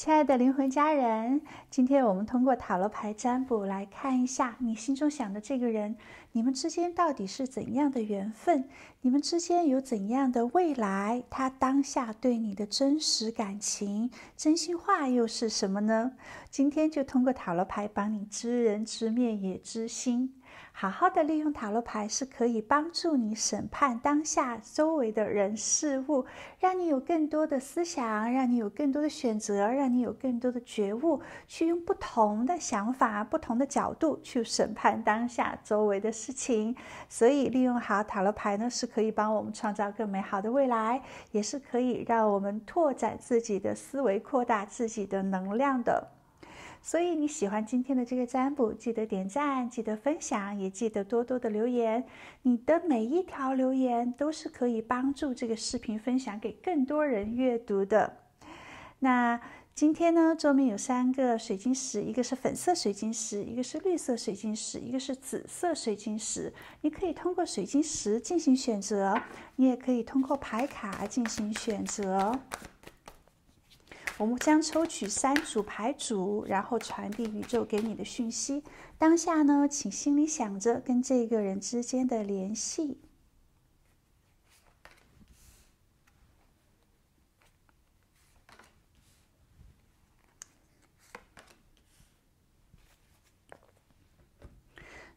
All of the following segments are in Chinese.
亲爱的灵魂家人，今天我们通过塔罗牌占卜来看一下你心中想的这个人，你们之间到底是怎样的缘分？你们之间有怎样的未来？他当下对你的真实感情、真心话又是什么呢？今天就通过塔罗牌帮你知人知面也知心。好好的利用塔罗牌是可以帮助你审判当下周围的人事物，让你有更多的思想，让你有更多的选择，让你有更多的觉悟，去用不同的想法、不同的角度去审判当下周围的事情。所以，利用好塔罗牌呢，是可以帮我们创造更美好的未来，也是可以让我们拓展自己的思维、扩大自己的能量的。所以你喜欢今天的这个占卜，记得点赞，记得分享，也记得多多的留言。你的每一条留言都是可以帮助这个视频分享给更多人阅读的。那今天呢，桌面有三个水晶石，一个是粉色水晶石，一个是绿色水晶石，一个是紫色水晶石。你可以通过水晶石进行选择，你也可以通过牌卡进行选择。我们将抽取三组牌组，然后传递宇宙给你的讯息。当下呢，请心里想着跟这个人之间的联系。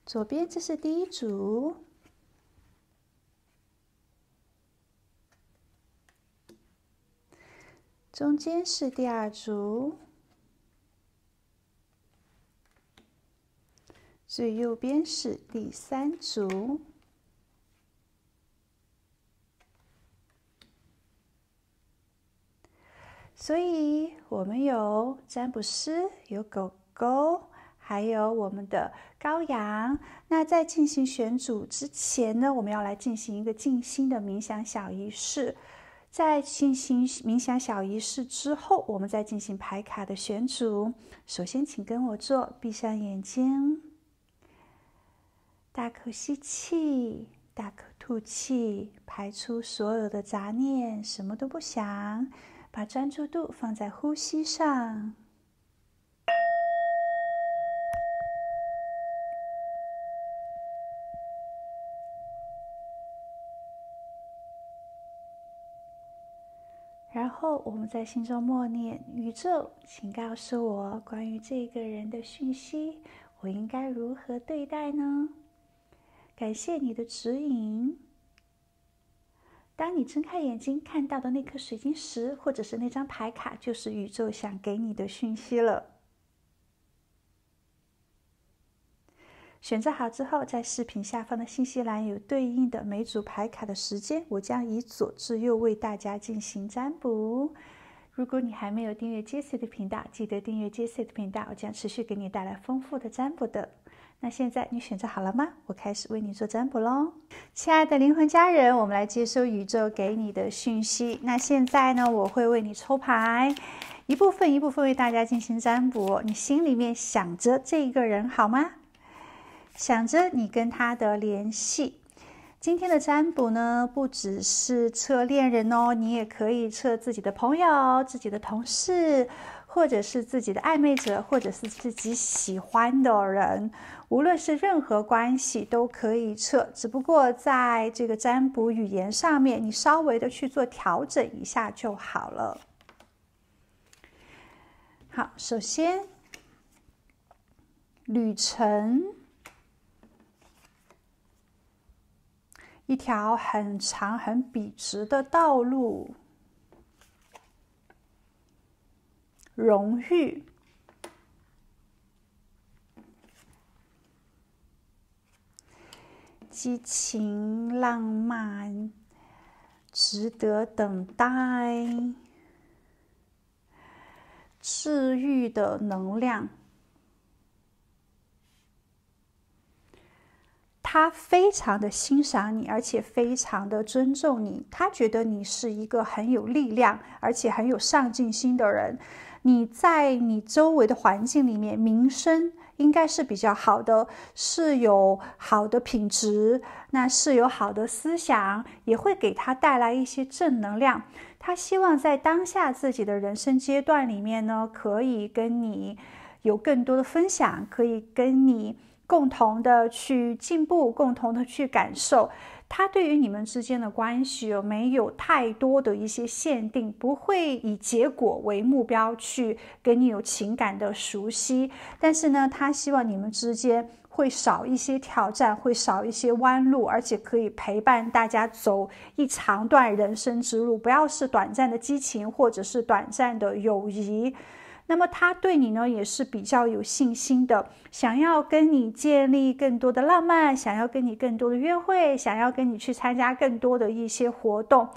左边这是第一组。中间是第二组，最右边是第三组。所以，我们有占卜师，有狗狗，还有我们的羔羊。那在进行选组之前呢，我们要来进行一个静心的冥想小仪式。在进行冥想小仪式之后，我们再进行牌卡的选组。首先，请跟我做：闭上眼睛，大口吸气，大口吐气，排出所有的杂念，什么都不想，把专注度放在呼吸上。我们在心中默念：“宇宙，请告诉我关于这个人的讯息，我应该如何对待呢？”感谢你的指引。当你睁开眼睛看到的那颗水晶石，或者是那张牌卡，就是宇宙想给你的讯息了。选择好之后，在视频下方的信息栏有对应的每组牌卡的时间，我将以左至右为大家进行占卜。如果你还没有订阅 Jessie 的频道，记得订阅 Jessie 的频道，我将持续给你带来丰富的占卜的。那现在你选择好了吗？我开始为你做占卜喽，亲爱的灵魂家人，我们来接收宇宙给你的讯息。那现在呢，我会为你抽牌，一部分一部分为大家进行占卜。你心里面想着这一个人好吗？想着你跟他的联系，今天的占卜呢，不只是测恋人哦，你也可以测自己的朋友、自己的同事，或者是自己的暧昧者，或者是自己喜欢的人，无论是任何关系都可以测，只不过在这个占卜语言上面，你稍微的去做调整一下就好了。好，首先，旅程。一条很长、很笔直的道路，荣誉、激情、浪漫，值得等待，治愈的能量。他非常的欣赏你，而且非常的尊重你。他觉得你是一个很有力量，而且很有上进心的人。你在你周围的环境里面，名声应该是比较好的，是有好的品质，那是有好的思想，也会给他带来一些正能量。他希望在当下自己的人生阶段里面呢，可以跟你有更多的分享，可以跟你。共同的去进步，共同的去感受，他对于你们之间的关系有没有太多的一些限定？不会以结果为目标去给你有情感的熟悉，但是呢，他希望你们之间会少一些挑战，会少一些弯路，而且可以陪伴大家走一长段人生之路，不要是短暂的激情，或者是短暂的友谊。那么他对你呢也是比较有信心的，想要跟你建立更多的浪漫，想要跟你更多的约会，想要跟你去参加更多的一些活动。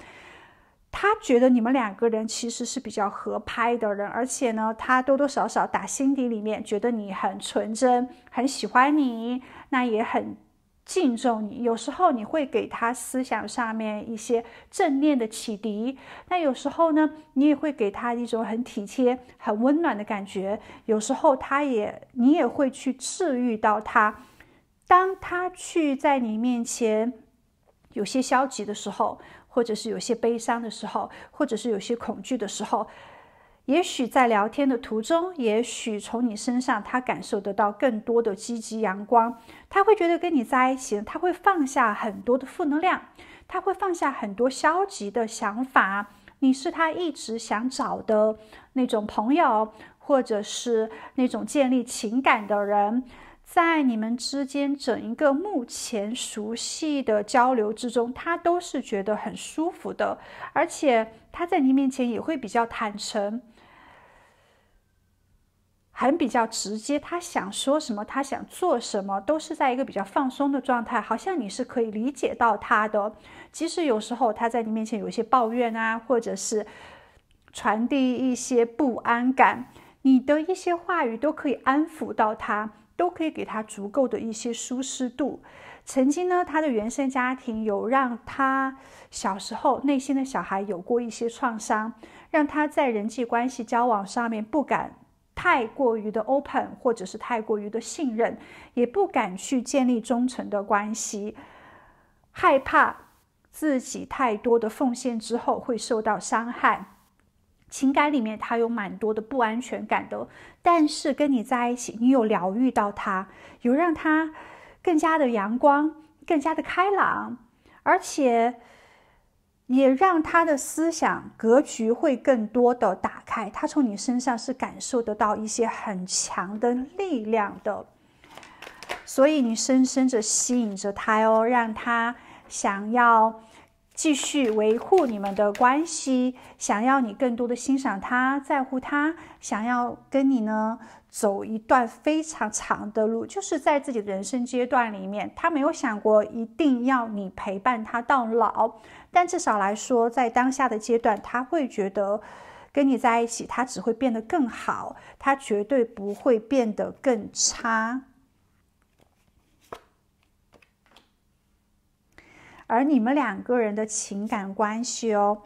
他觉得你们两个人其实是比较合拍的人，而且呢，他多多少少打心底里面觉得你很纯真，很喜欢你，那也很。敬重你，有时候你会给他思想上面一些正念的启迪，那有时候呢，你也会给他一种很体贴、很温暖的感觉。有时候他也，你也会去治愈到他，当他去在你面前有些消极的时候，或者是有些悲伤的时候，或者是有些恐惧的时候。也许在聊天的途中，也许从你身上他感受得到更多的积极阳光，他会觉得跟你在一起，他会放下很多的负能量，他会放下很多消极的想法。你是他一直想找的那种朋友，或者是那种建立情感的人，在你们之间整一个目前熟悉的交流之中，他都是觉得很舒服的，而且他在你面前也会比较坦诚。很比较直接，他想说什么，他想做什么，都是在一个比较放松的状态，好像你是可以理解到他的。即使有时候他在你面前有一些抱怨啊，或者是传递一些不安感，你的一些话语都可以安抚到他，都可以给他足够的一些舒适度。曾经呢，他的原生家庭有让他小时候内心的小孩有过一些创伤，让他在人际关系交往上面不敢。太过于的 open，或者是太过于的信任，也不敢去建立忠诚的关系，害怕自己太多的奉献之后会受到伤害。情感里面他有蛮多的不安全感的，但是跟你在一起，你有疗愈到他，有让他更加的阳光，更加的开朗，而且。也让他的思想格局会更多的打开，他从你身上是感受得到一些很强的力量的，所以你深深的吸引着他哦，让他想要继续维护你们的关系，想要你更多的欣赏他，在乎他，想要跟你呢走一段非常长的路，就是在自己的人生阶段里面，他没有想过一定要你陪伴他到老。但至少来说，在当下的阶段，他会觉得跟你在一起，他只会变得更好，他绝对不会变得更差。而你们两个人的情感关系哦。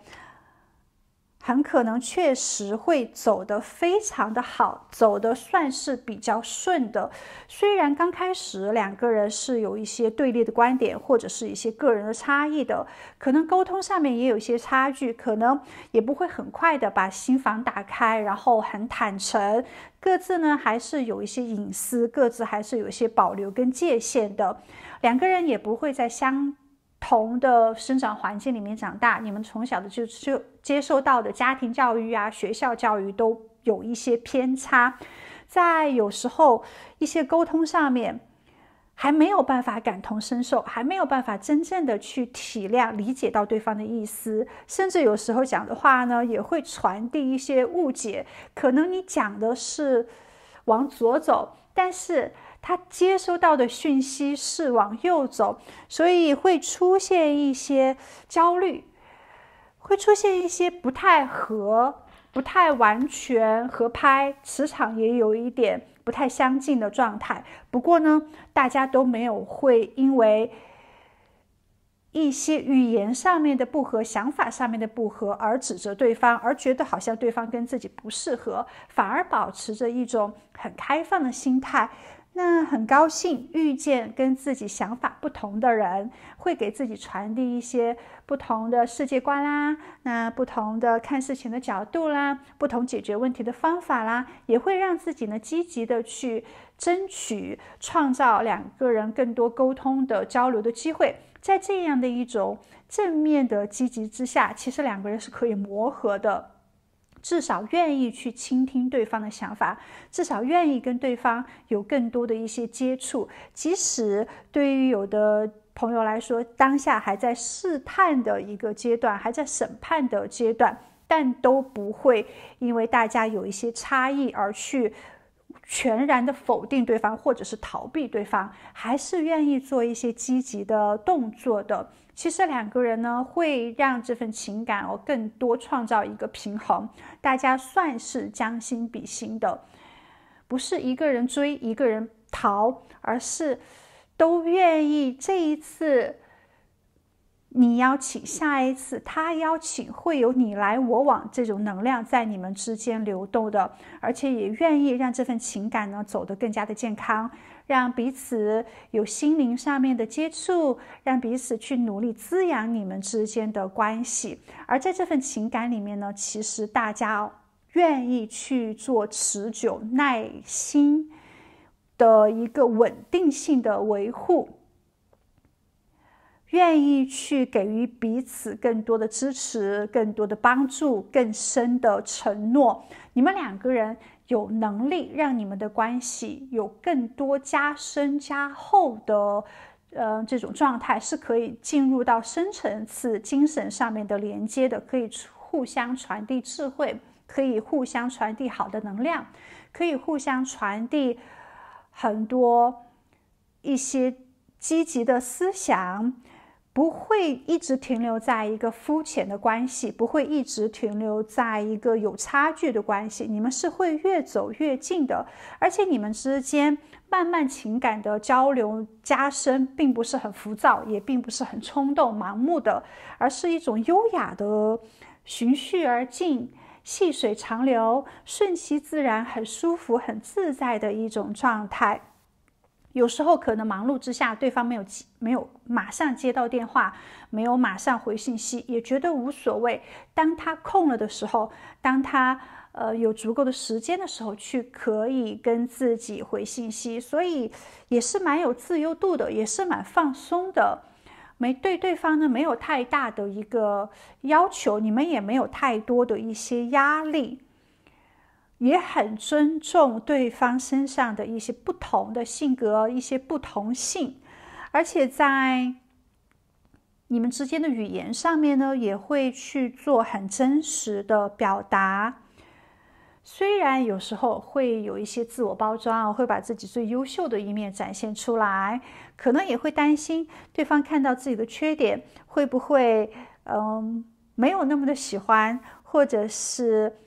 很可能确实会走得非常的好，走得算是比较顺的。虽然刚开始两个人是有一些对立的观点，或者是一些个人的差异的，可能沟通上面也有一些差距，可能也不会很快的把心房打开，然后很坦诚。各自呢还是有一些隐私，各自还是有一些保留跟界限的。两个人也不会在相同的生长环境里面长大，你们从小的就就。接收到的家庭教育啊，学校教育都有一些偏差，在有时候一些沟通上面还没有办法感同身受，还没有办法真正的去体谅、理解到对方的意思，甚至有时候讲的话呢，也会传递一些误解。可能你讲的是往左走，但是他接收到的讯息是往右走，所以会出现一些焦虑。会出现一些不太合、不太完全合拍，磁场也有一点不太相近的状态。不过呢，大家都没有会因为一些语言上面的不合、想法上面的不合而指责对方，而觉得好像对方跟自己不适合，反而保持着一种很开放的心态。那很高兴遇见跟自己想法不同的人，会给自己传递一些不同的世界观啦，那不同的看事情的角度啦，不同解决问题的方法啦，也会让自己呢积极的去争取创造两个人更多沟通的交流的机会，在这样的一种正面的积极之下，其实两个人是可以磨合的。至少愿意去倾听对方的想法，至少愿意跟对方有更多的一些接触。即使对于有的朋友来说，当下还在试探的一个阶段，还在审判的阶段，但都不会因为大家有一些差异而去全然的否定对方，或者是逃避对方，还是愿意做一些积极的动作的。其实两个人呢，会让这份情感哦更多创造一个平衡，大家算是将心比心的，不是一个人追一个人逃，而是都愿意这一次你邀请，下一次他邀请，会有你来我往这种能量在你们之间流动的，而且也愿意让这份情感呢走得更加的健康。让彼此有心灵上面的接触，让彼此去努力滋养你们之间的关系。而在这份情感里面呢，其实大家愿意去做持久、耐心的一个稳定性的维护，愿意去给予彼此更多的支持、更多的帮助、更深的承诺。你们两个人。有能力让你们的关系有更多加深加厚的，呃，这种状态是可以进入到深层次精神上面的连接的，可以互相传递智慧，可以互相传递好的能量，可以互相传递很多一些积极的思想。不会一直停留在一个肤浅的关系，不会一直停留在一个有差距的关系。你们是会越走越近的，而且你们之间慢慢情感的交流加深，并不是很浮躁，也并不是很冲动、盲目的，而是一种优雅的循序而进、细水长流、顺其自然、很舒服、很自在的一种状态。有时候可能忙碌之下，对方没有接，没有马上接到电话，没有马上回信息，也觉得无所谓。当他空了的时候，当他呃有足够的时间的时候，去可以跟自己回信息，所以也是蛮有自由度的，也是蛮放松的，没对对方呢没有太大的一个要求，你们也没有太多的一些压力。也很尊重对方身上的一些不同的性格、一些不同性，而且在你们之间的语言上面呢，也会去做很真实的表达。虽然有时候会有一些自我包装啊，会把自己最优秀的一面展现出来，可能也会担心对方看到自己的缺点会不会，嗯，没有那么的喜欢，或者是。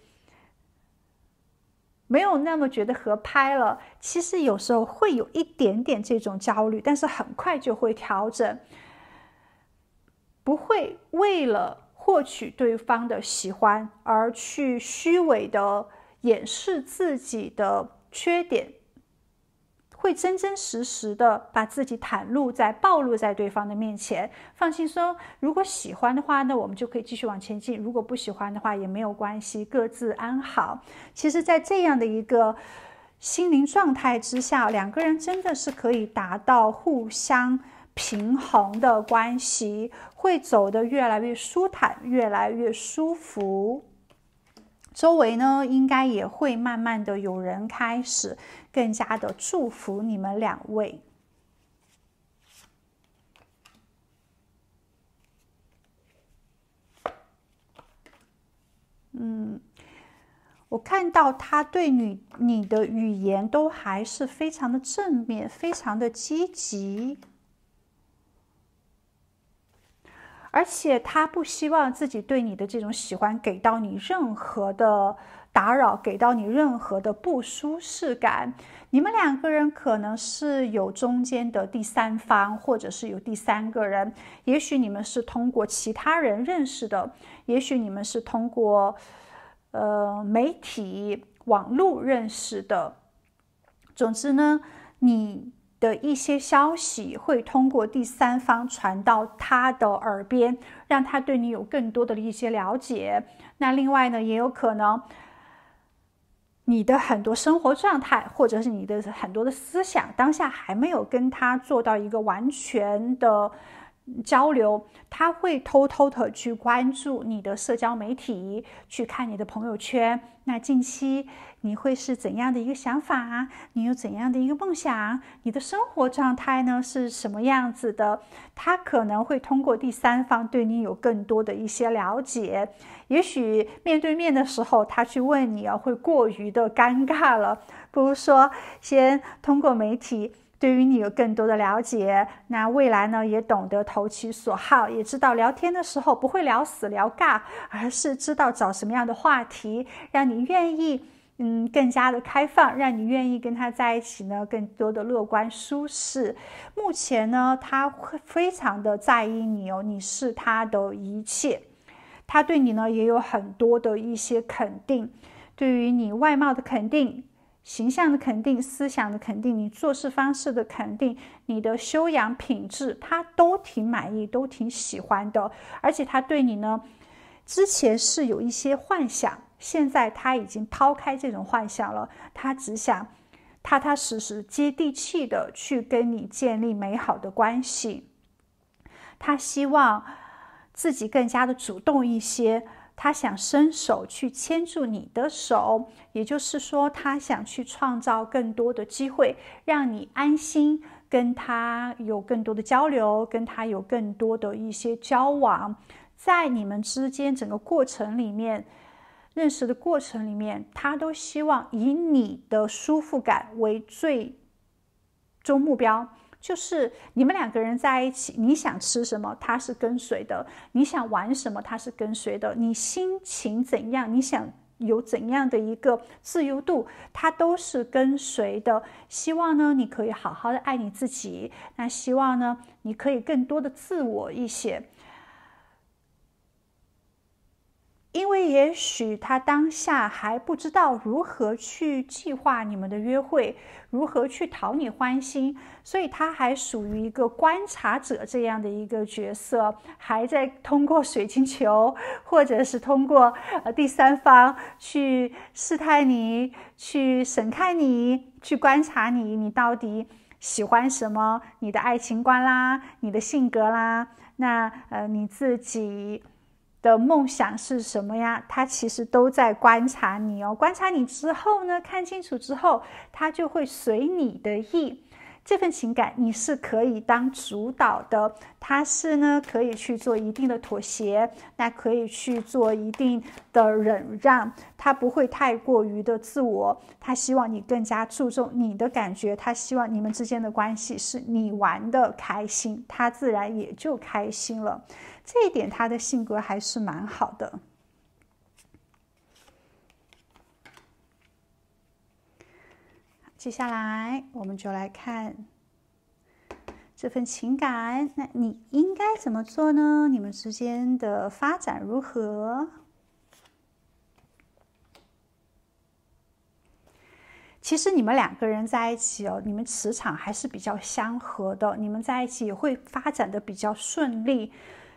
没有那么觉得合拍了，其实有时候会有一点点这种焦虑，但是很快就会调整，不会为了获取对方的喜欢而去虚伪的掩饰自己的缺点。会真真实实的把自己袒露在、暴露在对方的面前，放心说，如果喜欢的话，那我们就可以继续往前进；如果不喜欢的话，也没有关系，各自安好。其实，在这样的一个心灵状态之下，两个人真的是可以达到互相平衡的关系，会走得越来越舒坦，越来越舒服。周围呢，应该也会慢慢的有人开始。更加的祝福你们两位。嗯，我看到他对你、你的语言都还是非常的正面，非常的积极，而且他不希望自己对你的这种喜欢给到你任何的。打扰给到你任何的不舒适感，你们两个人可能是有中间的第三方，或者是有第三个人，也许你们是通过其他人认识的，也许你们是通过呃媒体网络认识的。总之呢，你的一些消息会通过第三方传到他的耳边，让他对你有更多的一些了解。那另外呢，也有可能。你的很多生活状态，或者是你的很多的思想，当下还没有跟他做到一个完全的交流，他会偷偷的去关注你的社交媒体，去看你的朋友圈。那近期。你会是怎样的一个想法？你有怎样的一个梦想？你的生活状态呢是什么样子的？他可能会通过第三方对你有更多的一些了解。也许面对面的时候，他去问你啊，会过于的尴尬了。不如说，先通过媒体对于你有更多的了解。那未来呢，也懂得投其所好，也知道聊天的时候不会聊死聊尬，而是知道找什么样的话题让你愿意。嗯，更加的开放，让你愿意跟他在一起呢。更多的乐观、舒适。目前呢，他会非常的在意你哦，你是他的一切。他对你呢也有很多的一些肯定，对于你外貌的肯定、形象的肯定、思想的肯定、你做事方式的肯定、你的修养品质，他都挺满意，都挺喜欢的。而且他对你呢，之前是有一些幻想。现在他已经抛开这种幻想了，他只想踏踏实实、接地气的去跟你建立美好的关系。他希望自己更加的主动一些，他想伸手去牵住你的手，也就是说，他想去创造更多的机会，让你安心跟他有更多的交流，跟他有更多的一些交往，在你们之间整个过程里面。认识的过程里面，他都希望以你的舒服感为最终目标。就是你们两个人在一起，你想吃什么，他是跟随的；你想玩什么，他是跟随的；你心情怎样，你想有怎样的一个自由度，他都是跟随的。希望呢，你可以好好的爱你自己。那希望呢，你可以更多的自我一些。因为也许他当下还不知道如何去计划你们的约会，如何去讨你欢心，所以他还属于一个观察者这样的一个角色，还在通过水晶球或者是通过呃第三方去试探你、去审看你、去观察你，你到底喜欢什么？你的爱情观啦，你的性格啦，那呃你自己。的梦想是什么呀？他其实都在观察你哦，观察你之后呢，看清楚之后，他就会随你的意。这份情感你是可以当主导的，他是呢可以去做一定的妥协，那可以去做一定的忍让，他不会太过于的自我，他希望你更加注重你的感觉，他希望你们之间的关系是你玩的开心，他自然也就开心了。这一点，他的性格还是蛮好的。接下来，我们就来看这份情感。那你应该怎么做呢？你们之间的发展如何？其实，你们两个人在一起，哦，你们磁场还是比较相合的。你们在一起也会发展的比较顺利。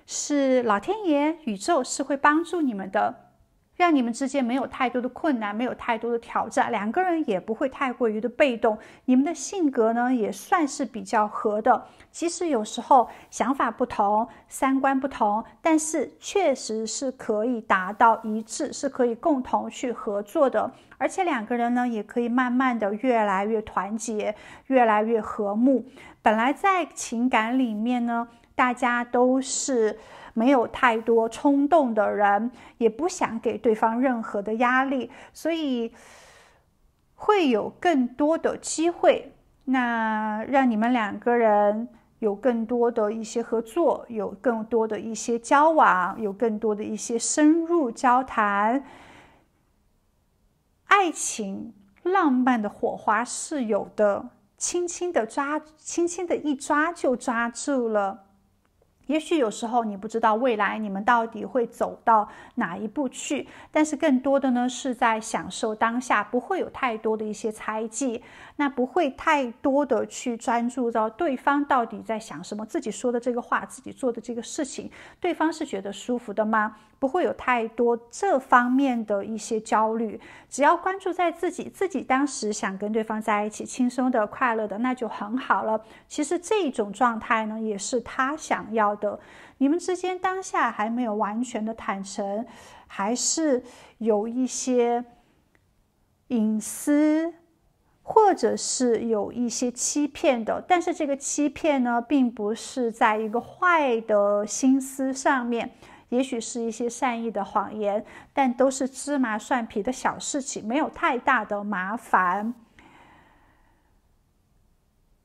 是老天爷，宇宙是会帮助你们的，让你们之间没有太多的困难，没有太多的挑战，两个人也不会太过于的被动。你们的性格呢，也算是比较合的。即使有时候想法不同，三观不同，但是确实是可以达到一致，是可以共同去合作的。而且两个人呢，也可以慢慢的越来越团结，越来越和睦。本来在情感里面呢。大家都是没有太多冲动的人，也不想给对方任何的压力，所以会有更多的机会。那让你们两个人有更多的一些合作，有更多的一些交往，有更多的一些深入交谈。爱情浪漫的火花是有的，轻轻的抓，轻轻的一抓就抓住了。也许有时候你不知道未来你们到底会走到哪一步去，但是更多的呢是在享受当下，不会有太多的一些猜忌。那不会太多的去专注到对方到底在想什么，自己说的这个话，自己做的这个事情，对方是觉得舒服的吗？不会有太多这方面的一些焦虑，只要关注在自己，自己当时想跟对方在一起，轻松的、快乐的，那就很好了。其实这种状态呢，也是他想要的。你们之间当下还没有完全的坦诚，还是有一些隐私。或者是有一些欺骗的，但是这个欺骗呢，并不是在一个坏的心思上面，也许是一些善意的谎言，但都是芝麻蒜皮的小事情，没有太大的麻烦。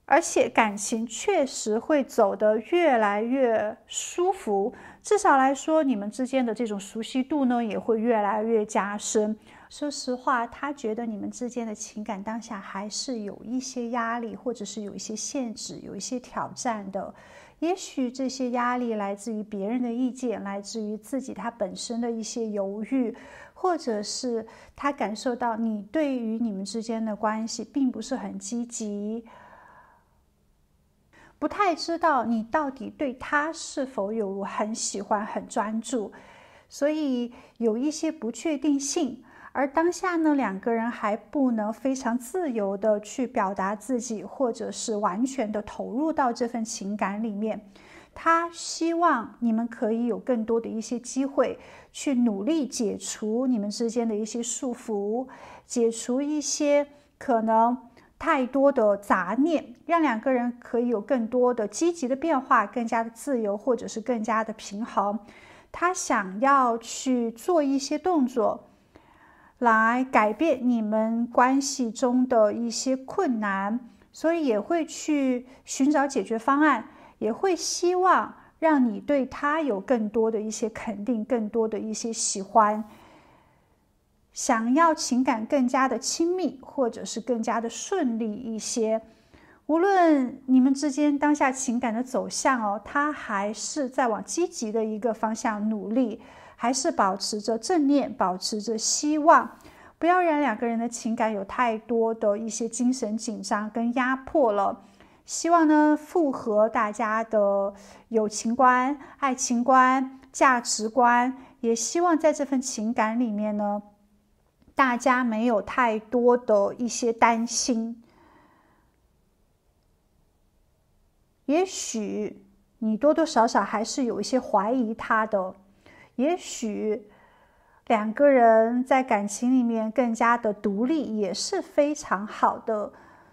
而且感情确实会走得越来越舒服，至少来说，你们之间的这种熟悉度呢，也会越来越加深。说实话，他觉得你们之间的情感当下还是有一些压力，或者是有一些限制，有一些挑战的。也许这些压力来自于别人的意见，来自于自己他本身的一些犹豫，或者是他感受到你对于你们之间的关系并不是很积极，不太知道你到底对他是否有很喜欢、很专注，所以有一些不确定性。而当下呢，两个人还不能非常自由的去表达自己，或者是完全的投入到这份情感里面。他希望你们可以有更多的一些机会，去努力解除你们之间的一些束缚，解除一些可能太多的杂念，让两个人可以有更多的积极的变化，更加的自由，或者是更加的平衡。他想要去做一些动作。来改变你们关系中的一些困难，所以也会去寻找解决方案，也会希望让你对他有更多的一些肯定，更多的一些喜欢，想要情感更加的亲密，或者是更加的顺利一些。无论你们之间当下情感的走向哦，他还是在往积极的一个方向努力。还是保持着正念，保持着希望，不要让两个人的情感有太多的一些精神紧张跟压迫了。希望呢，符合大家的友情观、爱情观、价值观，也希望在这份情感里面呢，大家没有太多的一些担心。也许你多多少少还是有一些怀疑他的。也许两个人在感情里面更加的独立也是非常好的。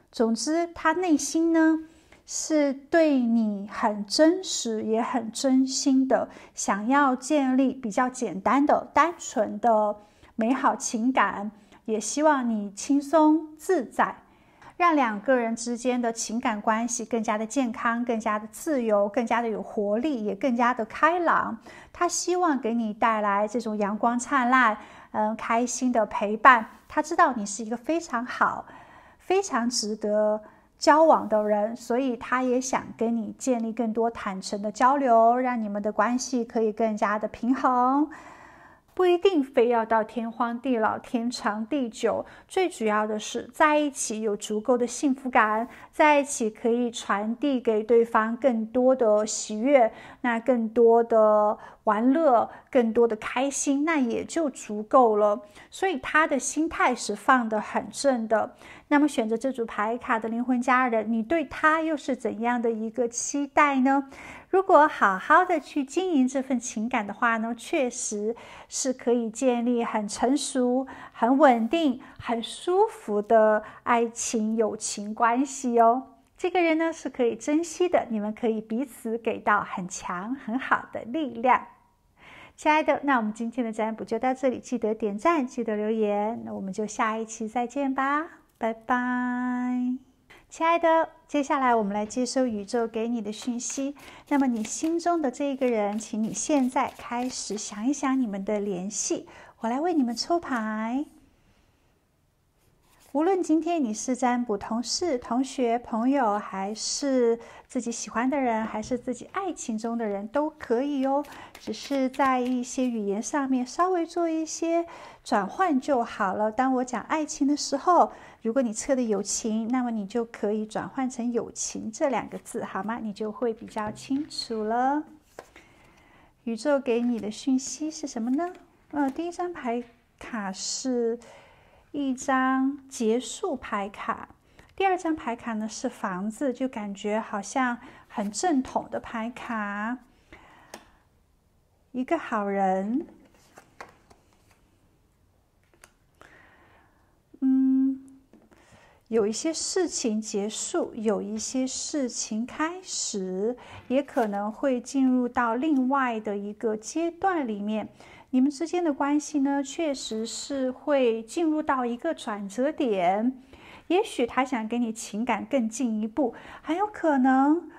总之，他内心呢是对你很真实，也很真心的，想要建立比较简单的、单纯的美好情感，也希望你轻松自在。让两个人之间的情感关系更加的健康，更加的自由，更加的有活力，也更加的开朗。他希望给你带来这种阳光灿烂，嗯，开心的陪伴。他知道你是一个非常好、非常值得交往的人，所以他也想跟你建立更多坦诚的交流，让你们的关系可以更加的平衡。不一定非要到天荒地老、天长地久，最主要的是在一起有足够的幸福感，在一起可以传递给对方更多的喜悦，那更多的玩乐、更多的开心，那也就足够了。所以他的心态是放得很正的。那么选择这组牌卡的灵魂家人，你对他又是怎样的一个期待呢？如果好好的去经营这份情感的话呢，确实是可以建立很成熟、很稳定、很舒服的爱情友情关系哦。这个人呢是可以珍惜的，你们可以彼此给到很强很好的力量。亲爱的，那我们今天的占卜就到这里，记得点赞，记得留言，那我们就下一期再见吧，拜拜。亲爱的，接下来我们来接收宇宙给你的讯息。那么你心中的这一个人，请你现在开始想一想你们的联系。我来为你们抽牌。无论今天你是占卜同事、同学、朋友，还是自己喜欢的人，还是自己爱情中的人都可以哦。只是在一些语言上面稍微做一些转换就好了。当我讲爱情的时候，如果你测的友情，那么你就可以转换成友情这两个字，好吗？你就会比较清楚了。宇宙给你的讯息是什么呢？呃，第一张牌卡是。一张结束牌卡，第二张牌卡呢是房子，就感觉好像很正统的牌卡。一个好人，嗯，有一些事情结束，有一些事情开始，也可能会进入到另外的一个阶段里面。你们之间的关系呢，确实是会进入到一个转折点。也许他想给你情感更进一步，很有可能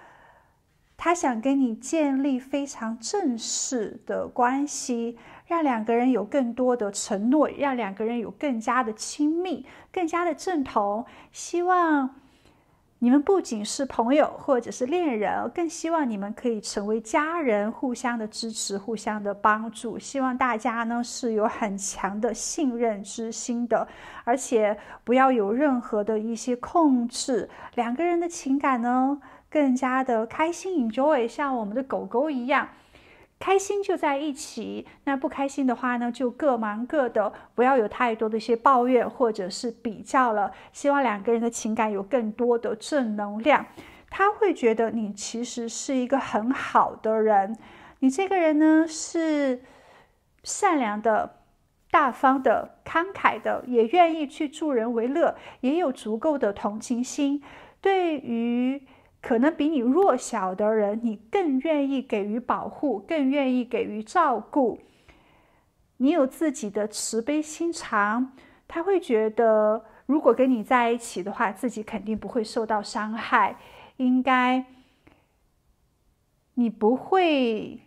他想跟你建立非常正式的关系，让两个人有更多的承诺，让两个人有更加的亲密、更加的正统。希望。你们不仅是朋友或者是恋人，更希望你们可以成为家人，互相的支持，互相的帮助。希望大家呢是有很强的信任之心的，而且不要有任何的一些控制。两个人的情感呢更加的开心，enjoy，像我们的狗狗一样。开心就在一起，那不开心的话呢，就各忙各的，不要有太多的一些抱怨或者是比较了。希望两个人的情感有更多的正能量，他会觉得你其实是一个很好的人。你这个人呢，是善良的、大方的、慷慨的，也愿意去助人为乐，也有足够的同情心。对于可能比你弱小的人，你更愿意给予保护，更愿意给予照顾。你有自己的慈悲心肠，他会觉得，如果跟你在一起的话，自己肯定不会受到伤害。应该，你不会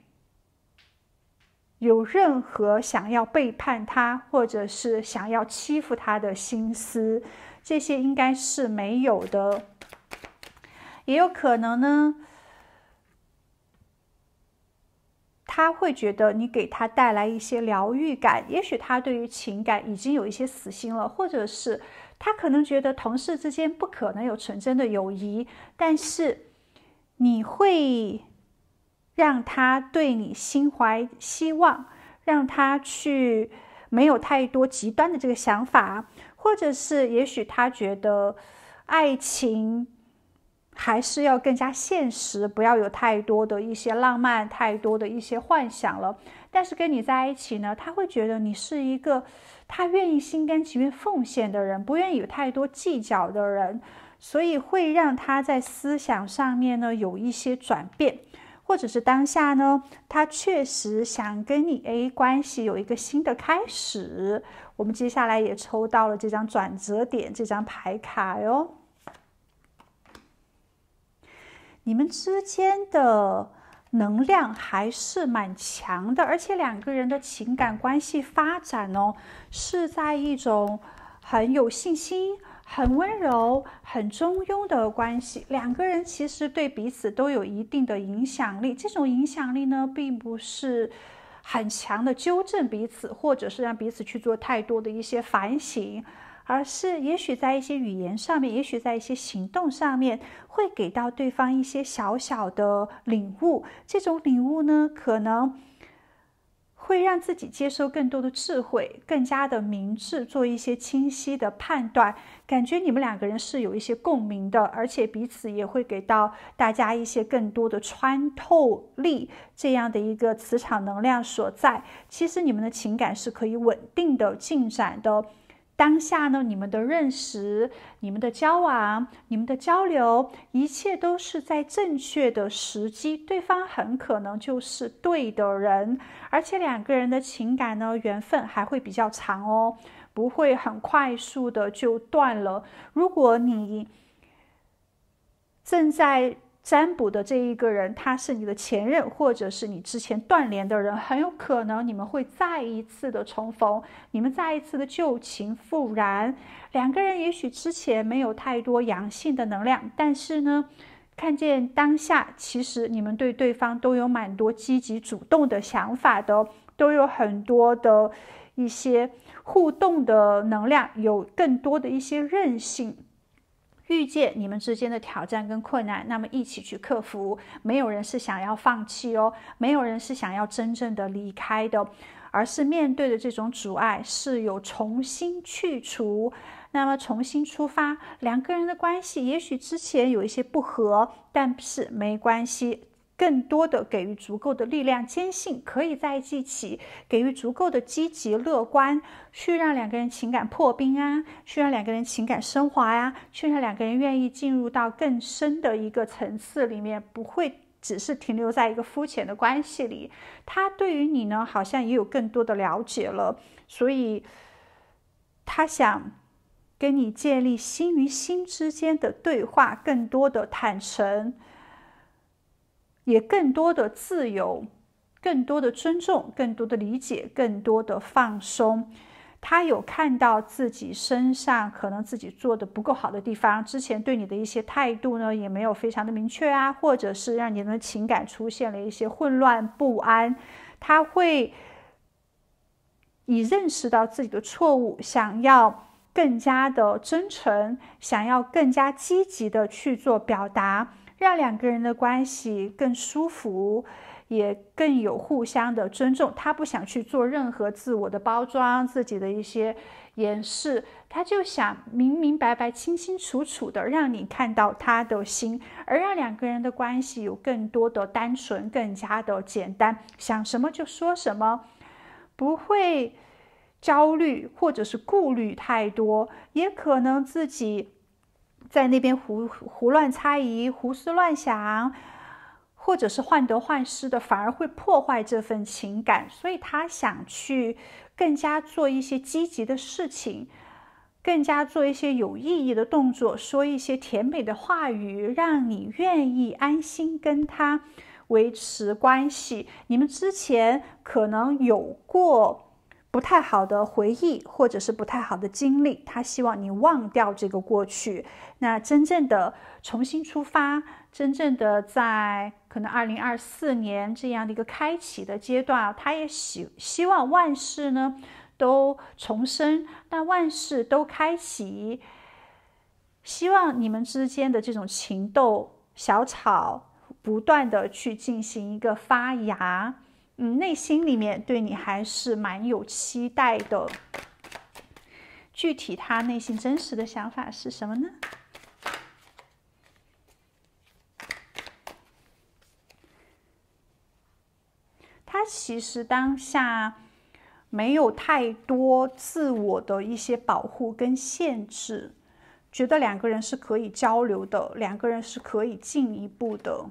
有任何想要背叛他，或者是想要欺负他的心思，这些应该是没有的。也有可能呢，他会觉得你给他带来一些疗愈感。也许他对于情感已经有一些死心了，或者是他可能觉得同事之间不可能有纯真的友谊。但是你会让他对你心怀希望，让他去没有太多极端的这个想法，或者是也许他觉得爱情。还是要更加现实，不要有太多的一些浪漫，太多的一些幻想了。但是跟你在一起呢，他会觉得你是一个他愿意心甘情愿奉献的人，不愿意有太多计较的人，所以会让他在思想上面呢有一些转变，或者是当下呢，他确实想跟你 A 关系有一个新的开始。我们接下来也抽到了这张转折点这张牌卡哟。你们之间的能量还是蛮强的，而且两个人的情感关系发展呢，是在一种很有信心、很温柔、很中庸的关系。两个人其实对彼此都有一定的影响力，这种影响力呢，并不是很强的纠正彼此，或者是让彼此去做太多的一些反省。而是，也许在一些语言上面，也许在一些行动上面，会给到对方一些小小的领悟。这种领悟呢，可能会让自己接收更多的智慧，更加的明智，做一些清晰的判断。感觉你们两个人是有一些共鸣的，而且彼此也会给到大家一些更多的穿透力，这样的一个磁场能量所在。其实你们的情感是可以稳定的进展的。当下呢，你们的认识、你们的交往、你们的交流，一切都是在正确的时机，对方很可能就是对的人，而且两个人的情感呢，缘分还会比较长哦，不会很快速的就断了。如果你正在。占卜的这一个人，他是你的前任，或者是你之前断联的人，很有可能你们会再一次的重逢，你们再一次的旧情复燃。两个人也许之前没有太多阳性的能量，但是呢，看见当下，其实你们对对方都有蛮多积极主动的想法的，都有很多的一些互动的能量，有更多的一些韧性。遇见你们之间的挑战跟困难，那么一起去克服。没有人是想要放弃哦，没有人是想要真正的离开的，而是面对的这种阻碍是有重新去除，那么重新出发。两个人的关系，也许之前有一些不和，但是没关系。更多的给予足够的力量，坚信可以在一起给予足够的积极乐观，去让两个人情感破冰啊，去让两个人情感升华呀，去让两个人愿意进入到更深的一个层次里面，不会只是停留在一个肤浅的关系里。他对于你呢，好像也有更多的了解了，所以他想跟你建立心与心之间的对话，更多的坦诚。也更多的自由，更多的尊重，更多的理解，更多的放松。他有看到自己身上可能自己做的不够好的地方，之前对你的一些态度呢，也没有非常的明确啊，或者是让你的情感出现了一些混乱不安。他会以认识到自己的错误，想要更加的真诚，想要更加积极的去做表达。让两个人的关系更舒服，也更有互相的尊重。他不想去做任何自我的包装，自己的一些掩饰，他就想明明白白、清清楚楚的让你看到他的心，而让两个人的关系有更多的单纯，更加的简单，想什么就说什么，不会焦虑或者是顾虑太多，也可能自己。在那边胡胡乱猜疑、胡思乱想，或者是患得患失的，反而会破坏这份情感。所以他想去更加做一些积极的事情，更加做一些有意义的动作，说一些甜美的话语，让你愿意安心跟他维持关系。你们之前可能有过。不太好的回忆，或者是不太好的经历，他希望你忘掉这个过去。那真正的重新出发，真正的在可能二零二四年这样的一个开启的阶段，他也希希望万事呢都重生，那万事都开启。希望你们之间的这种情窦小草，不断的去进行一个发芽。嗯，内心里面对你还是蛮有期待的。具体他内心真实的想法是什么呢？他其实当下没有太多自我的一些保护跟限制，觉得两个人是可以交流的，两个人是可以进一步的。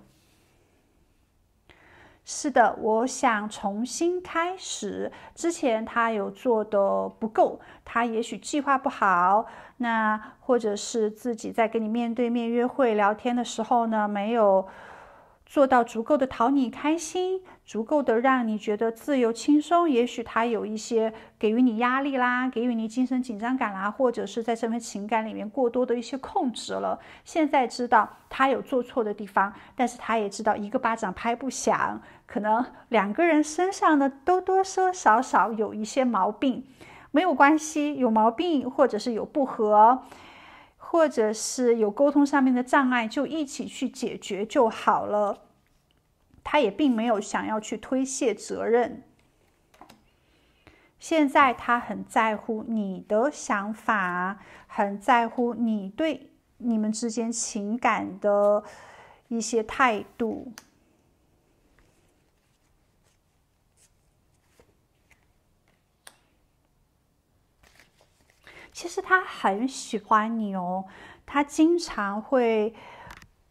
是的，我想重新开始。之前他有做的不够，他也许计划不好，那或者是自己在跟你面对面约会聊天的时候呢，没有做到足够的讨你开心。足够的让你觉得自由轻松，也许他有一些给予你压力啦，给予你精神紧张感啦，或者是在这份情感里面过多的一些控制了。现在知道他有做错的地方，但是他也知道一个巴掌拍不响，可能两个人身上呢多多少少有一些毛病，没有关系，有毛病或者是有不和，或者是有沟通上面的障碍，就一起去解决就好了。他也并没有想要去推卸责任。现在他很在乎你的想法，很在乎你对你们之间情感的一些态度。其实他很喜欢你哦，他经常会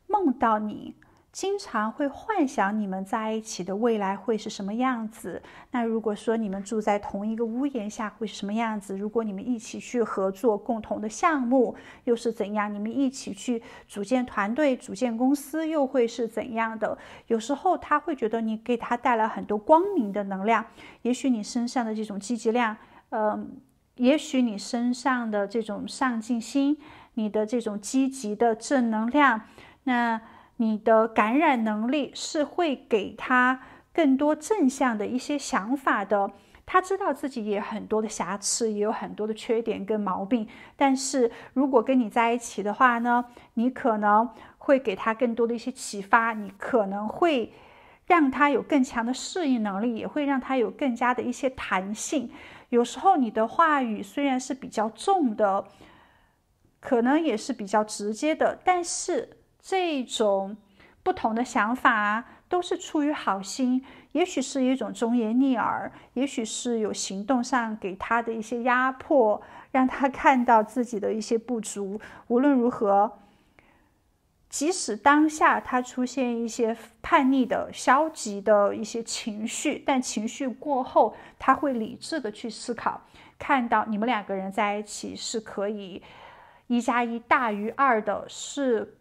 梦到你。经常会幻想你们在一起的未来会是什么样子？那如果说你们住在同一个屋檐下会是什么样子？如果你们一起去合作共同的项目又是怎样？你们一起去组建团队、组建公司又会是怎样的？有时候他会觉得你给他带来很多光明的能量，也许你身上的这种积极量，嗯，也许你身上的这种上进心，你的这种积极的正能量，那。你的感染能力是会给他更多正向的一些想法的。他知道自己也很多的瑕疵，也有很多的缺点跟毛病。但是如果跟你在一起的话呢，你可能会给他更多的一些启发，你可能会让他有更强的适应能力，也会让他有更加的一些弹性。有时候你的话语虽然是比较重的，可能也是比较直接的，但是。这种不同的想法都是出于好心，也许是一种忠言逆耳，也许是有行动上给他的一些压迫，让他看到自己的一些不足。无论如何，即使当下他出现一些叛逆的、消极的一些情绪，但情绪过后他会理智的去思考，看到你们两个人在一起是可以一加一大于二的，是。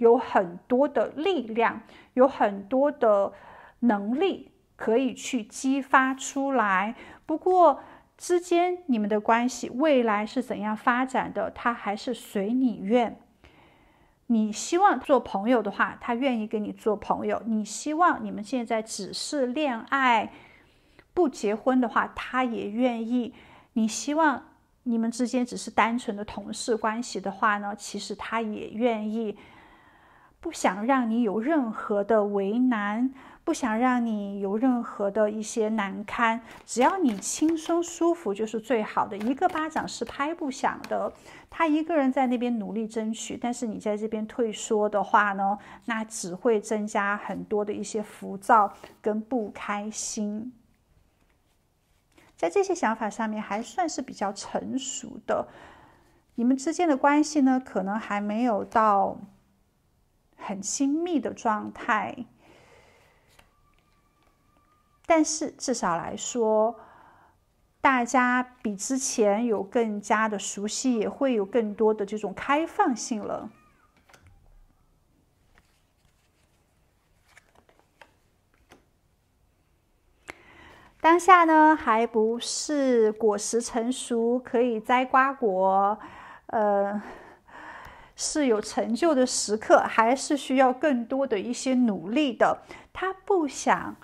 有很多的力量，有很多的能力可以去激发出来。不过之间你们的关系未来是怎样发展的，他还是随你愿。你希望做朋友的话，他愿意跟你做朋友；你希望你们现在只是恋爱不结婚的话，他也愿意；你希望你们之间只是单纯的同事关系的话呢，其实他也愿意。不想让你有任何的为难，不想让你有任何的一些难堪，只要你轻松舒服就是最好的。一个巴掌是拍不响的，他一个人在那边努力争取，但是你在这边退缩的话呢，那只会增加很多的一些浮躁跟不开心。在这些想法上面还算是比较成熟的，你们之间的关系呢，可能还没有到。很亲密的状态，但是至少来说，大家比之前有更加的熟悉，也会有更多的这种开放性了。当下呢，还不是果实成熟，可以摘瓜果，呃。是有成就的时刻，还是需要更多的一些努力的？他不想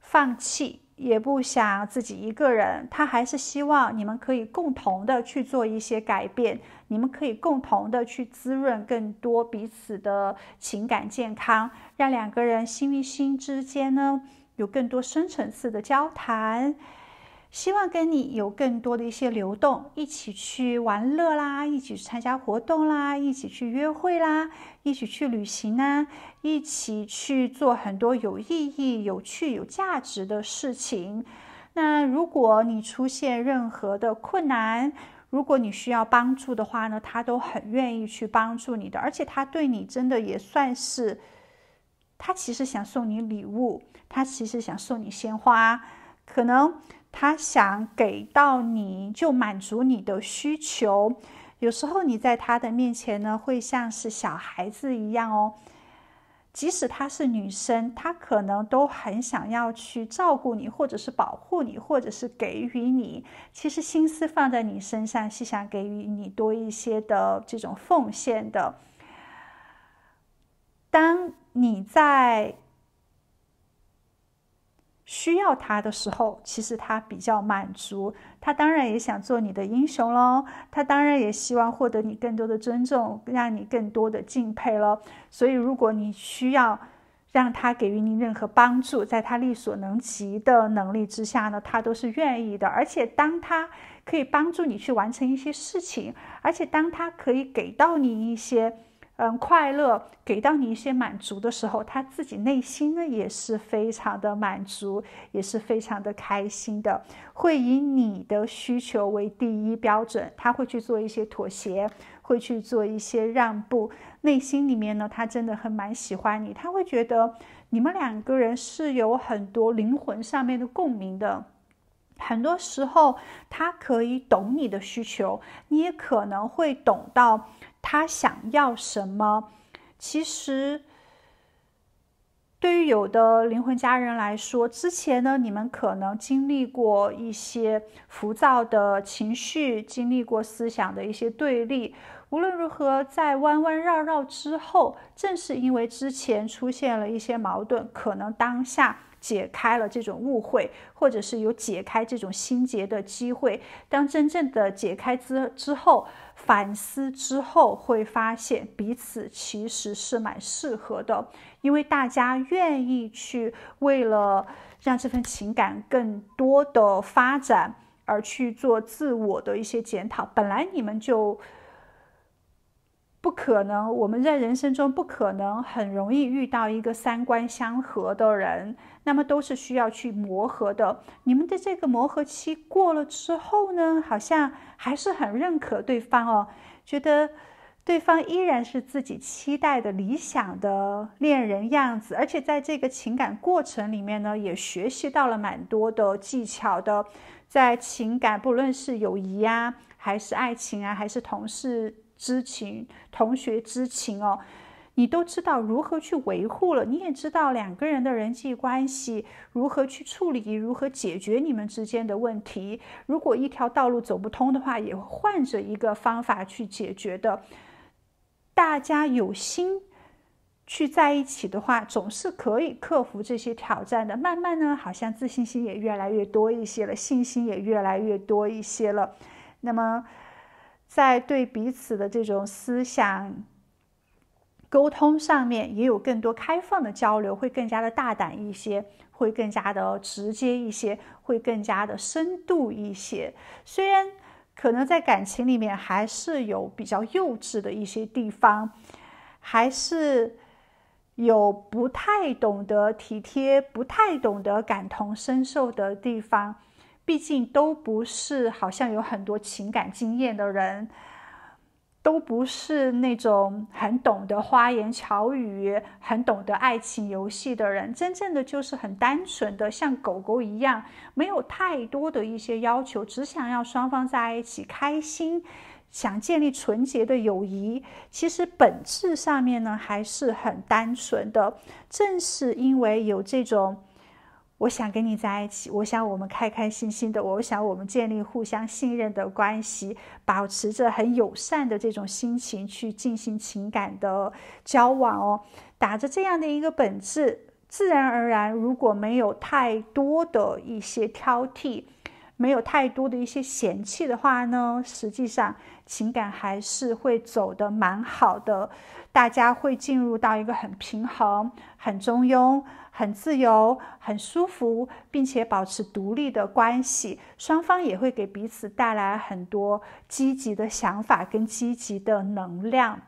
放弃，也不想自己一个人，他还是希望你们可以共同的去做一些改变，你们可以共同的去滋润更多彼此的情感健康，让两个人心与心之间呢有更多深层次的交谈。希望跟你有更多的一些流动，一起去玩乐啦，一起去参加活动啦，一起去约会啦，一起去旅行啊，一起去做很多有意义、有趣、有价值的事情。那如果你出现任何的困难，如果你需要帮助的话呢，他都很愿意去帮助你的，而且他对你真的也算是，他其实想送你礼物，他其实想送你鲜花，可能。他想给到你，就满足你的需求。有时候你在他的面前呢，会像是小孩子一样哦。即使她是女生，她可能都很想要去照顾你，或者是保护你，或者是给予你。其实心思放在你身上，是想给予你多一些的这种奉献的。当你在。需要他的时候，其实他比较满足，他当然也想做你的英雄喽，他当然也希望获得你更多的尊重，让你更多的敬佩喽。所以，如果你需要让他给予你任何帮助，在他力所能及的能力之下呢，他都是愿意的。而且，当他可以帮助你去完成一些事情，而且当他可以给到你一些。嗯，快乐给到你一些满足的时候，他自己内心呢也是非常的满足，也是非常的开心的。会以你的需求为第一标准，他会去做一些妥协，会去做一些让步。内心里面呢，他真的很蛮喜欢你，他会觉得你们两个人是有很多灵魂上面的共鸣的。很多时候，他可以懂你的需求，你也可能会懂到。他想要什么？其实，对于有的灵魂家人来说，之前呢，你们可能经历过一些浮躁的情绪，经历过思想的一些对立。无论如何，在弯弯绕绕之后，正是因为之前出现了一些矛盾，可能当下解开了这种误会，或者是有解开这种心结的机会。当真正的解开之之后，反思之后会发现彼此其实是蛮适合的，因为大家愿意去为了让这份情感更多的发展而去做自我的一些检讨。本来你们就不可能，我们在人生中不可能很容易遇到一个三观相合的人。那么都是需要去磨合的。你们的这个磨合期过了之后呢，好像还是很认可对方哦，觉得对方依然是自己期待的理想的恋人样子。而且在这个情感过程里面呢，也学习到了蛮多的技巧的。在情感，不论是友谊啊，还是爱情啊，还是同事之情、同学之情哦。你都知道如何去维护了，你也知道两个人的人际关系如何去处理，如何解决你们之间的问题。如果一条道路走不通的话，也换着一个方法去解决的。大家有心去在一起的话，总是可以克服这些挑战的。慢慢呢，好像自信心也越来越多一些了，信心也越来越多一些了。那么，在对彼此的这种思想。沟通上面也有更多开放的交流，会更加的大胆一些，会更加的直接一些，会更加的深度一些。虽然可能在感情里面还是有比较幼稚的一些地方，还是有不太懂得体贴、不太懂得感同身受的地方。毕竟都不是好像有很多情感经验的人。都不是那种很懂得花言巧语、很懂得爱情游戏的人，真正的就是很单纯的，像狗狗一样，没有太多的一些要求，只想要双方在一起开心，想建立纯洁的友谊。其实本质上面呢还是很单纯的，正是因为有这种。我想跟你在一起，我想我们开开心心的，我想我们建立互相信任的关系，保持着很友善的这种心情去进行情感的交往哦。打着这样的一个本质，自然而然，如果没有太多的一些挑剔，没有太多的一些嫌弃的话呢，实际上情感还是会走得蛮好的，大家会进入到一个很平衡、很中庸。很自由，很舒服，并且保持独立的关系，双方也会给彼此带来很多积极的想法跟积极的能量。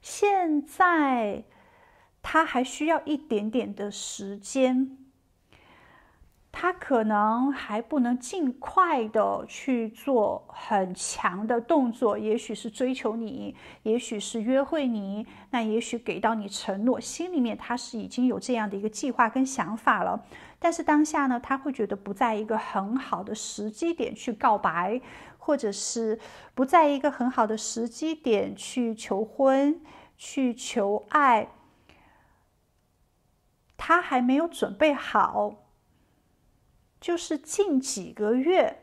现在他还需要一点点的时间。他可能还不能尽快的去做很强的动作，也许是追求你，也许是约会你，那也许给到你承诺，心里面他是已经有这样的一个计划跟想法了，但是当下呢，他会觉得不在一个很好的时机点去告白，或者是不在一个很好的时机点去求婚、去求爱，他还没有准备好。就是近几个月，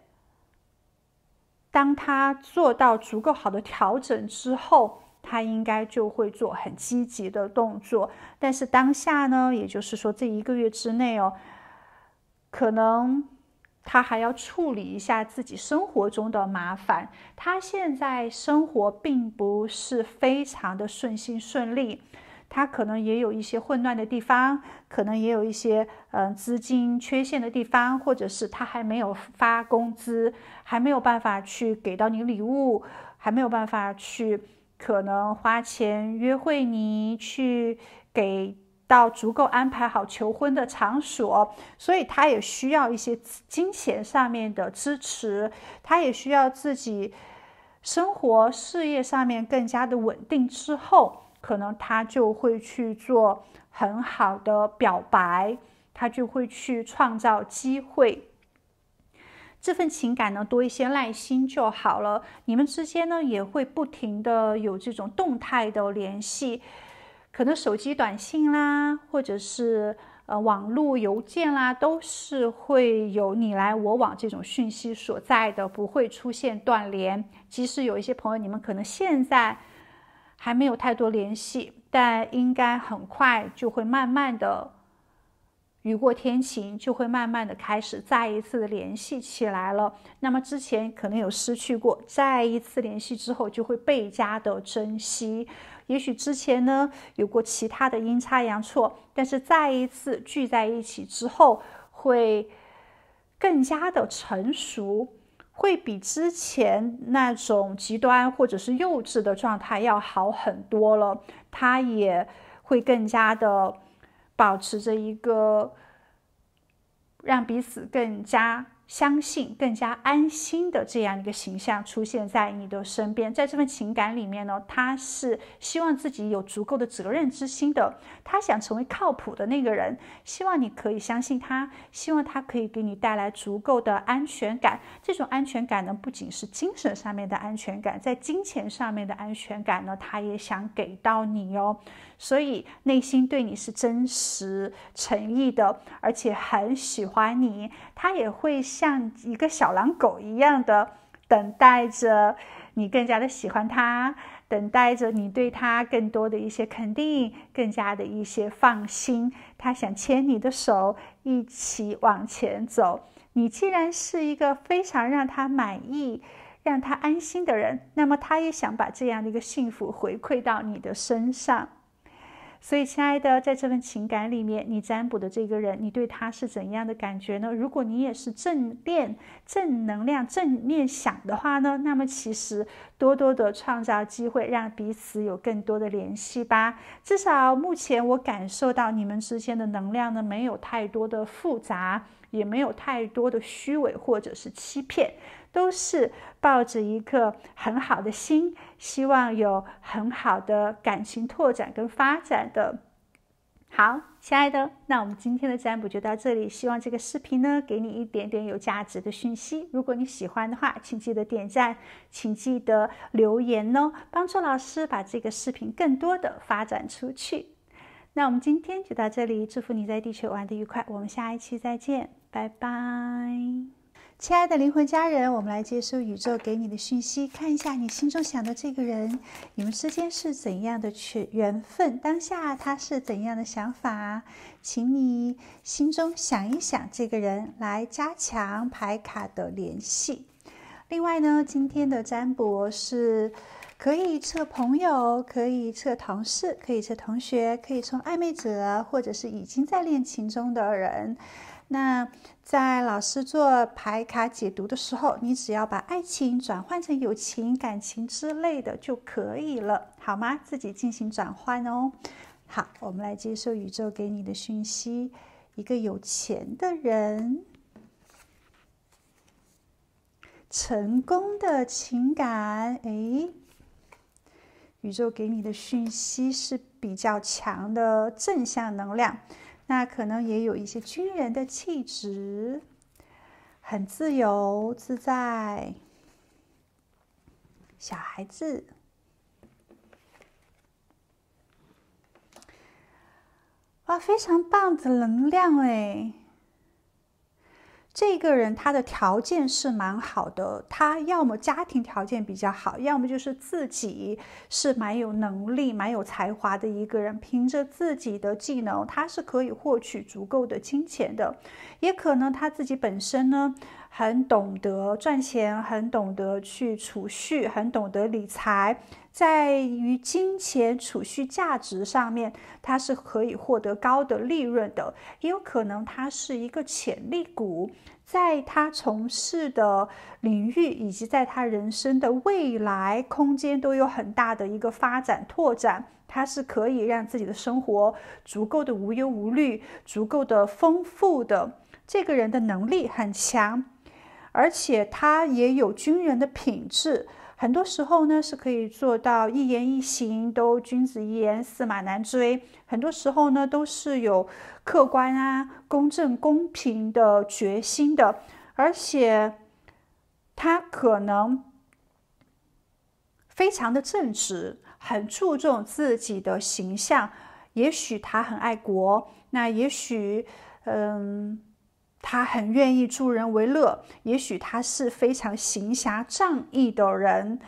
当他做到足够好的调整之后，他应该就会做很积极的动作。但是当下呢，也就是说这一个月之内哦，可能他还要处理一下自己生活中的麻烦。他现在生活并不是非常的顺心顺利。他可能也有一些混乱的地方，可能也有一些嗯资金缺陷的地方，或者是他还没有发工资，还没有办法去给到你礼物，还没有办法去可能花钱约会你，去给到足够安排好求婚的场所，所以他也需要一些金钱上面的支持，他也需要自己生活事业上面更加的稳定之后。可能他就会去做很好的表白，他就会去创造机会。这份情感呢，多一些耐心就好了。你们之间呢，也会不停的有这种动态的联系，可能手机短信啦，或者是呃网络邮件啦，都是会有你来我往这种讯息所在的，不会出现断联。即使有一些朋友，你们可能现在。还没有太多联系，但应该很快就会慢慢的雨过天晴，就会慢慢的开始再一次的联系起来了。那么之前可能有失去过，再一次联系之后就会倍加的珍惜。也许之前呢有过其他的阴差阳错，但是再一次聚在一起之后，会更加的成熟。会比之前那种极端或者是幼稚的状态要好很多了，他也会更加的保持着一个让彼此更加。相信更加安心的这样一个形象出现在你的身边，在这份情感里面呢，他是希望自己有足够的责任之心的，他想成为靠谱的那个人，希望你可以相信他，希望他可以给你带来足够的安全感。这种安全感呢，不仅是精神上面的安全感，在金钱上面的安全感呢，他也想给到你哦。所以，内心对你是真实、诚意的，而且很喜欢你。他也会像一个小狼狗一样的等待着你更加的喜欢他，等待着你对他更多的一些肯定，更加的一些放心。他想牵你的手，一起往前走。你既然是一个非常让他满意、让他安心的人，那么他也想把这样的一个幸福回馈到你的身上。所以，亲爱的，在这份情感里面，你占卜的这个人，你对他是怎样的感觉呢？如果你也是正念、正能量、正面想的话呢，那么其实多多的创造机会，让彼此有更多的联系吧。至少目前我感受到你们之间的能量呢，没有太多的复杂，也没有太多的虚伪或者是欺骗。都是抱着一个很好的心，希望有很好的感情拓展跟发展的。好，亲爱的，那我们今天的占卜就到这里。希望这个视频呢，给你一点点有价值的讯息。如果你喜欢的话，请记得点赞，请记得留言哦，帮助老师把这个视频更多的发展出去。那我们今天就到这里，祝福你在地球玩的愉快。我们下一期再见，拜拜。亲爱的灵魂家人，我们来接收宇宙给你的讯息，看一下你心中想的这个人，你们之间是怎样的缘缘分？当下他是怎样的想法？请你心中想一想这个人，来加强牌卡的联系。另外呢，今天的占卜是可以测朋友，可以测同事，可以测同学，可以从暧昧者，或者是已经在恋情中的人。那。在老师做牌卡解读的时候，你只要把爱情转换成友情、感情之类的就可以了，好吗？自己进行转换哦。好，我们来接受宇宙给你的讯息：一个有钱的人，成功的情感。诶，宇宙给你的讯息是比较强的正向能量。那可能也有一些军人的气质，很自由自在，小孩子，哇，非常棒的能量嘞！这个人他的条件是蛮好的，他要么家庭条件比较好，要么就是自己是蛮有能力、蛮有才华的一个人，凭着自己的技能，他是可以获取足够的金钱的。也可能他自己本身呢，很懂得赚钱，很懂得去储蓄，很懂得理财。在于金钱储蓄价值上面，它是可以获得高的利润的。也有可能它是一个潜力股，在他从事的领域以及在他人生的未来空间都有很大的一个发展拓展。它是可以让自己的生活足够的无忧无虑，足够的丰富的。这个人的能力很强，而且他也有军人的品质。很多时候呢，是可以做到一言一行都君子一言，驷马难追。很多时候呢，都是有客观啊、公正、公平的决心的，而且他可能非常的正直，很注重自己的形象。也许他很爱国，那也许，嗯。他很愿意助人为乐，也许他是非常行侠仗义的人。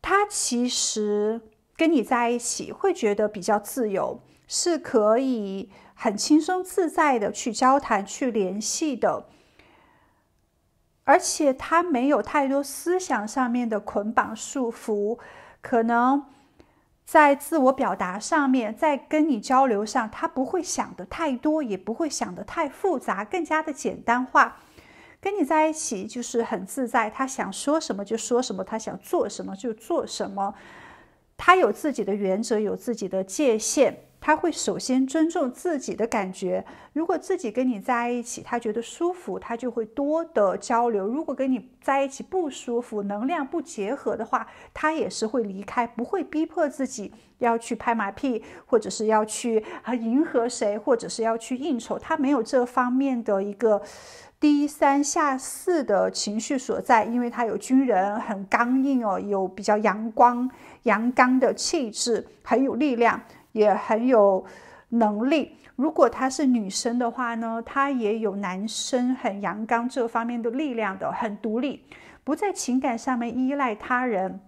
他其实跟你在一起会觉得比较自由，是可以很轻松自在的去交谈、去联系的，而且他没有太多思想上面的捆绑束缚，可能。在自我表达上面，在跟你交流上，他不会想的太多，也不会想的太复杂，更加的简单化。跟你在一起就是很自在，他想说什么就说什么，他想做什么就做什么。他有自己的原则，有自己的界限。他会首先尊重自己的感觉，如果自己跟你在一起，他觉得舒服，他就会多的交流；如果跟你在一起不舒服，能量不结合的话，他也是会离开，不会逼迫自己要去拍马屁，或者是要去啊迎合谁，或者是要去应酬，他没有这方面的一个低三下四的情绪所在，因为他有军人很刚硬哦，有比较阳光、阳刚的气质，很有力量。也很有能力。如果她是女生的话呢，她也有男生很阳刚这方面的力量的，很独立，不在情感上面依赖他人，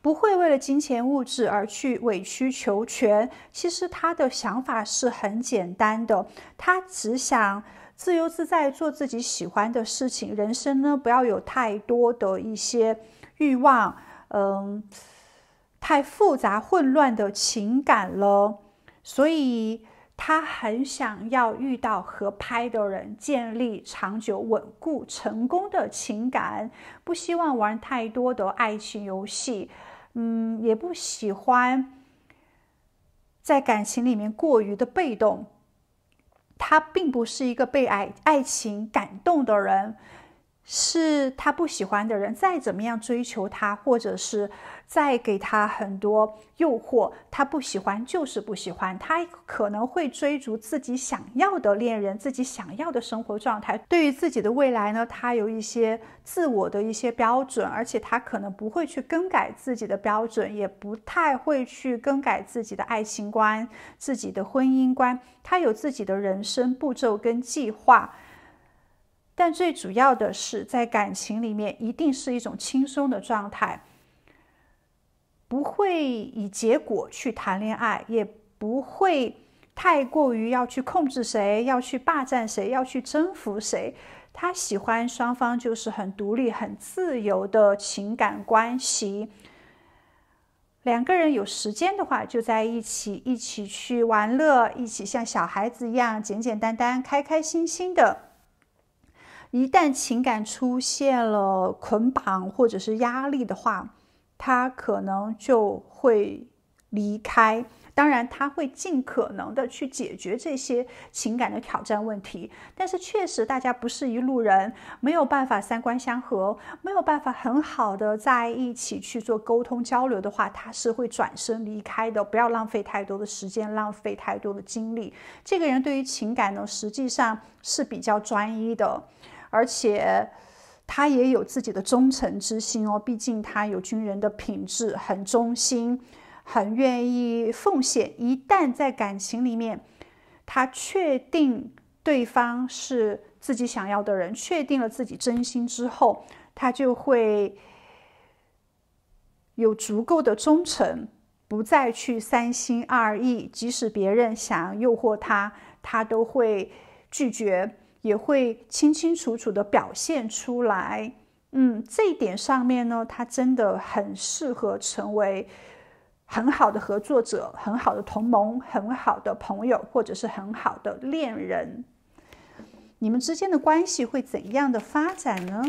不会为了金钱物质而去委曲求全。其实她的想法是很简单的，她只想自由自在做自己喜欢的事情。人生呢，不要有太多的一些欲望，嗯。太复杂混乱的情感了，所以他很想要遇到合拍的人，建立长久稳固成功的情感，不希望玩太多的爱情游戏。嗯，也不喜欢在感情里面过于的被动。他并不是一个被爱爱情感动的人。是他不喜欢的人，再怎么样追求他，或者是再给他很多诱惑，他不喜欢就是不喜欢。他可能会追逐自己想要的恋人，自己想要的生活状态。对于自己的未来呢，他有一些自我的一些标准，而且他可能不会去更改自己的标准，也不太会去更改自己的爱情观、自己的婚姻观。他有自己的人生步骤跟计划。但最主要的是，在感情里面一定是一种轻松的状态，不会以结果去谈恋爱，也不会太过于要去控制谁，要去霸占谁，要去征服谁。他喜欢双方就是很独立、很自由的情感关系。两个人有时间的话，就在一起，一起去玩乐，一起像小孩子一样，简简单单、开开心心的。一旦情感出现了捆绑或者是压力的话，他可能就会离开。当然，他会尽可能的去解决这些情感的挑战问题。但是，确实大家不是一路人，没有办法三观相合，没有办法很好的在一起去做沟通交流的话，他是会转身离开的。不要浪费太多的时间，浪费太多的精力。这个人对于情感呢，实际上是比较专一的。而且，他也有自己的忠诚之心哦。毕竟他有军人的品质，很忠心，很愿意奉献。一旦在感情里面，他确定对方是自己想要的人，确定了自己真心之后，他就会有足够的忠诚，不再去三心二意。即使别人想诱惑他，他都会拒绝。也会清清楚楚的表现出来，嗯，这一点上面呢，他真的很适合成为很好的合作者、很好的同盟、很好的朋友，或者是很好的恋人。你们之间的关系会怎样的发展呢？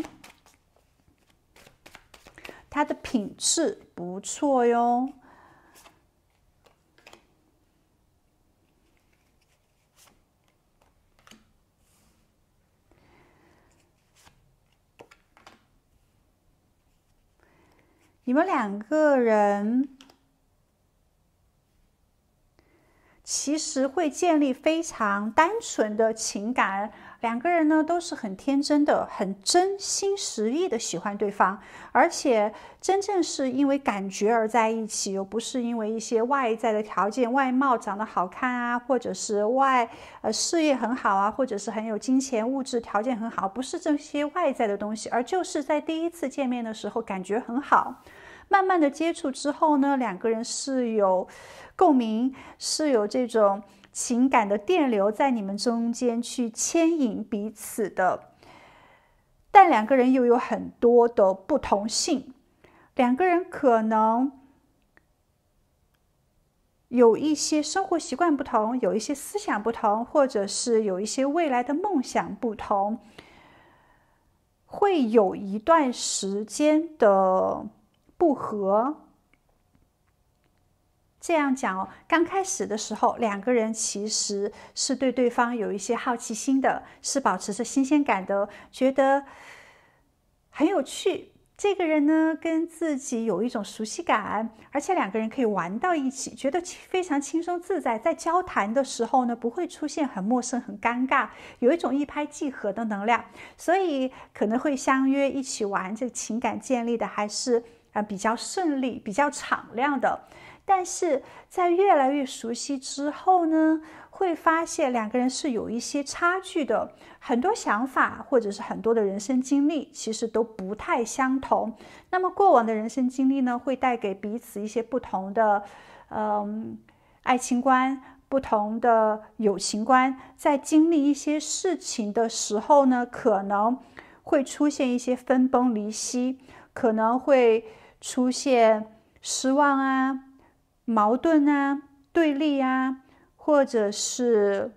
他的品质不错哟。你们两个人其实会建立非常单纯的情感。两个人呢都是很天真的，很真心实意的喜欢对方，而且真正是因为感觉而在一起，又不是因为一些外在的条件，外貌长得好看啊，或者是外呃事业很好啊，或者是很有金钱物质条件很好，不是这些外在的东西，而就是在第一次见面的时候感觉很好，慢慢的接触之后呢，两个人是有共鸣，是有这种。情感的电流在你们中间去牵引彼此的，但两个人又有很多的不同性。两个人可能有一些生活习惯不同，有一些思想不同，或者是有一些未来的梦想不同，会有一段时间的不和。这样讲哦，刚开始的时候，两个人其实是对对方有一些好奇心的，是保持着新鲜感的，觉得很有趣。这个人呢，跟自己有一种熟悉感，而且两个人可以玩到一起，觉得非常轻松自在。在交谈的时候呢，不会出现很陌生、很尴尬，有一种一拍即合的能量，所以可能会相约一起玩。这情感建立的还是啊比较顺利、比较敞亮的。但是在越来越熟悉之后呢，会发现两个人是有一些差距的，很多想法或者是很多的人生经历其实都不太相同。那么过往的人生经历呢，会带给彼此一些不同的，嗯，爱情观、不同的友情观。在经历一些事情的时候呢，可能会出现一些分崩离析，可能会出现失望啊。矛盾啊，对立啊，或者是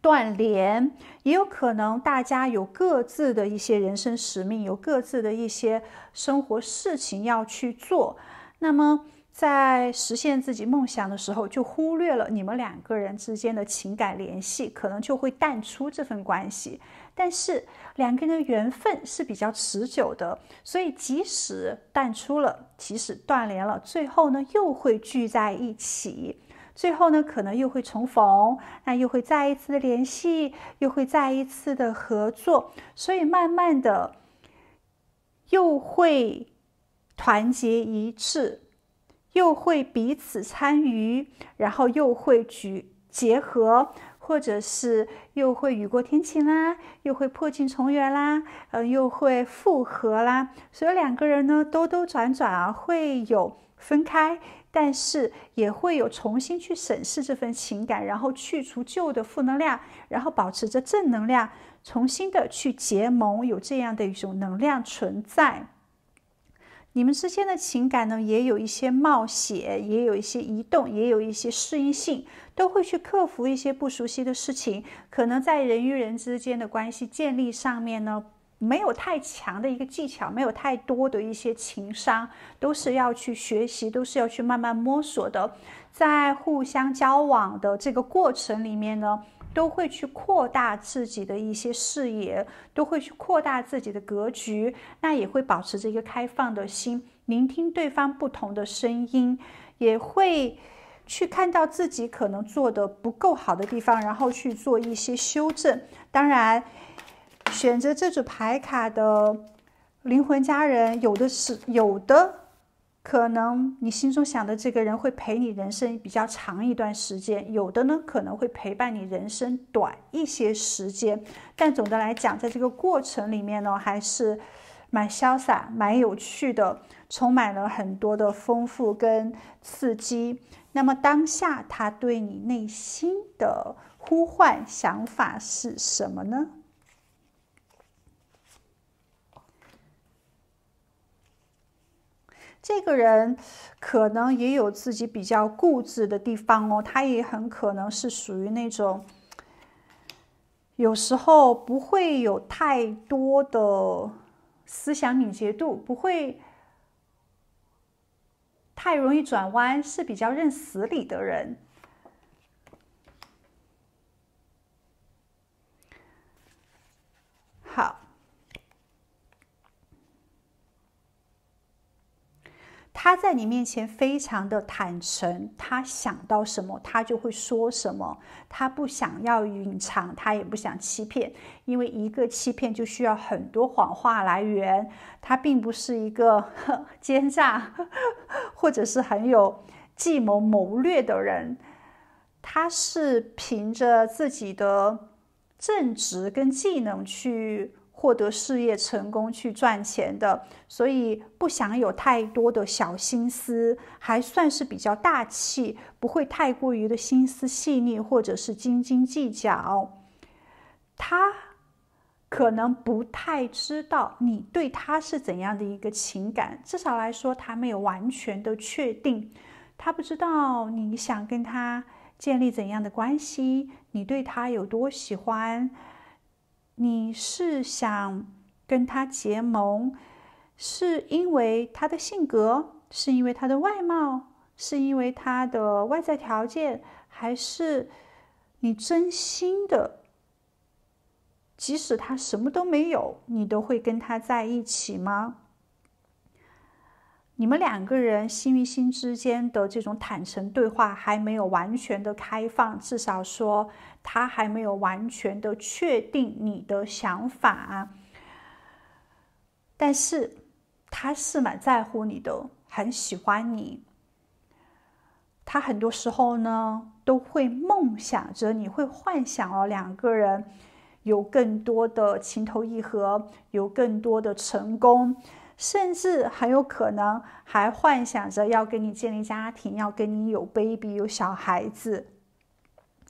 断联，也有可能大家有各自的一些人生使命，有各自的一些生活事情要去做。那么，在实现自己梦想的时候，就忽略了你们两个人之间的情感联系，可能就会淡出这份关系。但是两个人的缘分是比较持久的，所以即使淡出了，即使断联了，最后呢又会聚在一起，最后呢可能又会重逢，那又会再一次的联系，又会再一次的合作，所以慢慢的又会团结一致，又会彼此参与，然后又会举结合。或者是又会雨过天晴啦，又会破镜重圆啦，呃，又会复合啦。所以两个人呢，兜兜转转啊，会有分开，但是也会有重新去审视这份情感，然后去除旧的负能量，然后保持着正能量，重新的去结盟，有这样的一种能量存在。你们之间的情感呢，也有一些冒险，也有一些移动，也有一些适应性，都会去克服一些不熟悉的事情。可能在人与人之间的关系建立上面呢，没有太强的一个技巧，没有太多的一些情商，都是要去学习，都是要去慢慢摸索的。在互相交往的这个过程里面呢。都会去扩大自己的一些视野，都会去扩大自己的格局，那也会保持着一个开放的心，聆听对方不同的声音，也会去看到自己可能做的不够好的地方，然后去做一些修正。当然，选择这组牌卡的灵魂家人，有的是有的。可能你心中想的这个人会陪你人生比较长一段时间，有的呢可能会陪伴你人生短一些时间。但总的来讲，在这个过程里面呢，还是蛮潇洒、蛮有趣的，充满了很多的丰富跟刺激。那么当下他对你内心的呼唤想法是什么呢？这个人可能也有自己比较固执的地方哦，他也很可能是属于那种有时候不会有太多的思想敏捷度，不会太容易转弯，是比较认死理的人。好。他在你面前非常的坦诚，他想到什么他就会说什么，他不想要隐藏，他也不想欺骗，因为一个欺骗就需要很多谎话来源。他并不是一个 奸诈或者是很有计谋谋略的人，他是凭着自己的正直跟技能去。获得事业成功去赚钱的，所以不想有太多的小心思，还算是比较大气，不会太过于的心思细腻或者是斤斤计较。他可能不太知道你对他是怎样的一个情感，至少来说他没有完全的确定，他不知道你想跟他建立怎样的关系，你对他有多喜欢。你是想跟他结盟，是因为他的性格，是因为他的外貌，是因为他的外在条件，还是你真心的？即使他什么都没有，你都会跟他在一起吗？你们两个人心与心之间的这种坦诚对话还没有完全的开放，至少说。他还没有完全的确定你的想法，但是他是蛮在乎你的，很喜欢你。他很多时候呢，都会梦想着，你会幻想哦，两个人有更多的情投意合，有更多的成功，甚至很有可能还幻想着要跟你建立家庭，要跟你有 baby，有小孩子。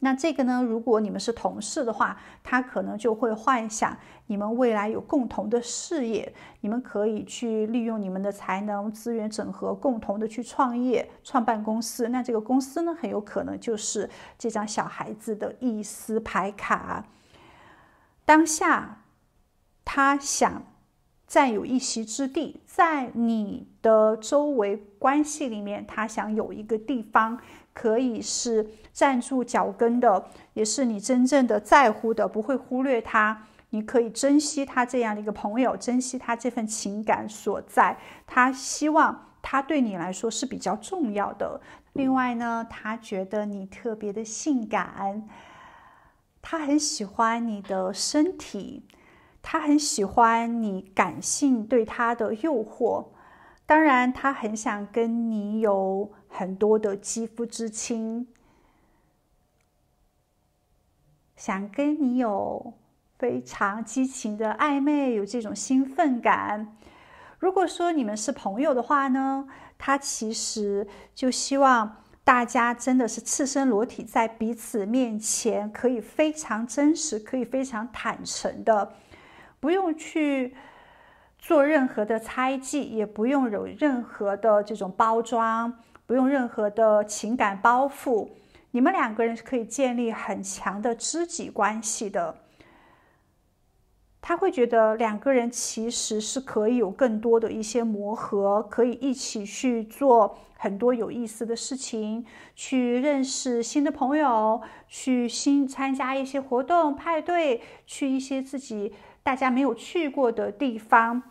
那这个呢？如果你们是同事的话，他可能就会幻想你们未来有共同的事业，你们可以去利用你们的才能资源整合，共同的去创业创办公司。那这个公司呢，很有可能就是这张小孩子的一丝牌卡。当下他想占有一席之地，在你的周围关系里面，他想有一个地方。可以是站住脚跟的，也是你真正的在乎的，不会忽略他。你可以珍惜他这样的一个朋友，珍惜他这份情感所在。他希望他对你来说是比较重要的。另外呢，他觉得你特别的性感，他很喜欢你的身体，他很喜欢你感性对他的诱惑。当然，他很想跟你有。很多的肌肤之亲，想跟你有非常激情的暧昧，有这种兴奋感。如果说你们是朋友的话呢，他其实就希望大家真的是赤身裸体，在彼此面前可以非常真实，可以非常坦诚的，不用去做任何的猜忌，也不用有任何的这种包装。不用任何的情感包袱，你们两个人是可以建立很强的知己关系的。他会觉得两个人其实是可以有更多的一些磨合，可以一起去做很多有意思的事情，去认识新的朋友，去新参加一些活动派对，去一些自己大家没有去过的地方。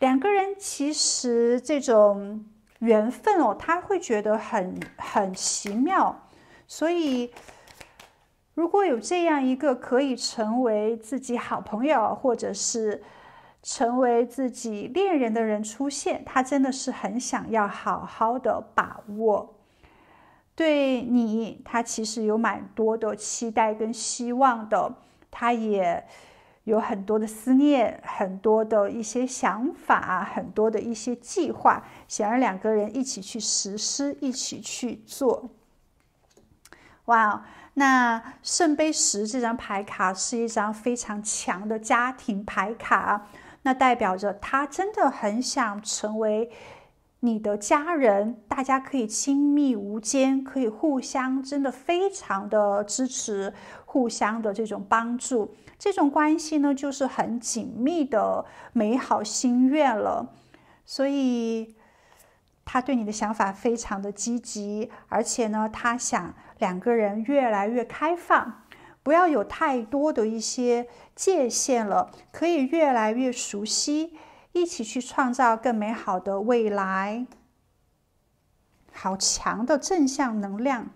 两个人其实这种。缘分哦，他会觉得很很奇妙，所以如果有这样一个可以成为自己好朋友或者是成为自己恋人的人出现，他真的是很想要好好的把握。对你，他其实有蛮多的期待跟希望的，他也。有很多的思念，很多的一些想法，很多的一些计划，想让两个人一起去实施，一起去做。哇，那圣杯十这张牌卡是一张非常强的家庭牌卡，那代表着他真的很想成为你的家人，大家可以亲密无间，可以互相真的非常的支持，互相的这种帮助。这种关系呢，就是很紧密的美好心愿了。所以他对你的想法非常的积极，而且呢，他想两个人越来越开放，不要有太多的一些界限了，可以越来越熟悉，一起去创造更美好的未来。好强的正向能量。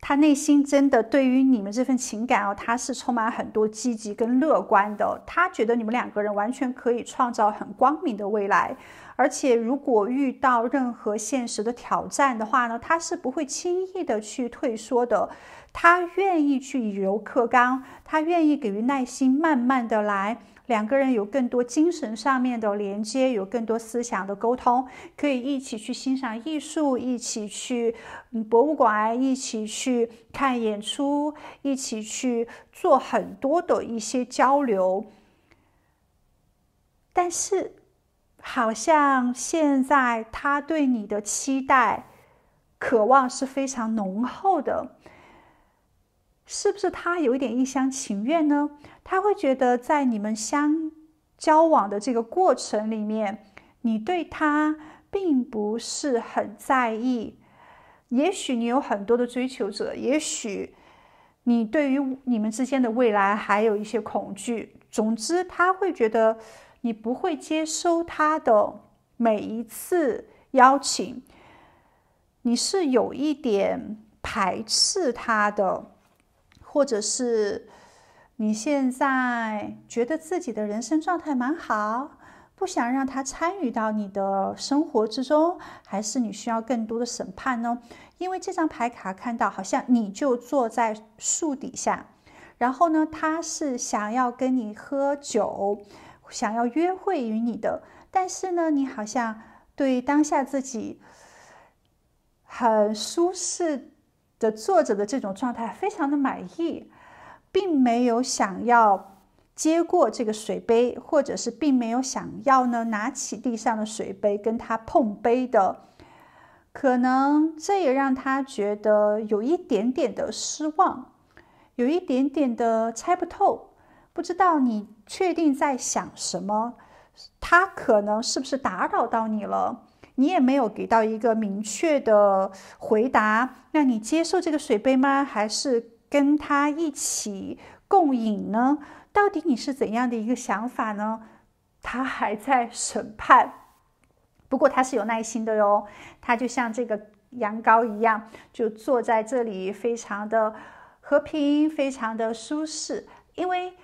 他内心真的对于你们这份情感哦，他是充满很多积极跟乐观的。他觉得你们两个人完全可以创造很光明的未来，而且如果遇到任何现实的挑战的话呢，他是不会轻易的去退缩的。他愿意去以柔克刚，他愿意给予耐心，慢慢的来。两个人有更多精神上面的连接，有更多思想的沟通，可以一起去欣赏艺术，一起去博物馆，一起去看演出，一起去做很多的一些交流。但是，好像现在他对你的期待、渴望是非常浓厚的，是不是他有一点一厢情愿呢？他会觉得，在你们相交往的这个过程里面，你对他并不是很在意。也许你有很多的追求者，也许你对于你们之间的未来还有一些恐惧。总之，他会觉得你不会接收他的每一次邀请，你是有一点排斥他的，或者是。你现在觉得自己的人生状态蛮好，不想让他参与到你的生活之中，还是你需要更多的审判呢？因为这张牌卡看到好像你就坐在树底下，然后呢，他是想要跟你喝酒，想要约会与你的，但是呢，你好像对当下自己很舒适的坐着的这种状态非常的满意。并没有想要接过这个水杯，或者是并没有想要呢拿起地上的水杯跟他碰杯的，可能这也让他觉得有一点点的失望，有一点点的猜不透，不知道你确定在想什么，他可能是不是打扰到你了？你也没有给到一个明确的回答，那你接受这个水杯吗？还是？跟他一起共饮呢？到底你是怎样的一个想法呢？他还在审判，不过他是有耐心的哟。他就像这个羊羔一样，就坐在这里，非常的和平，非常的舒适，因为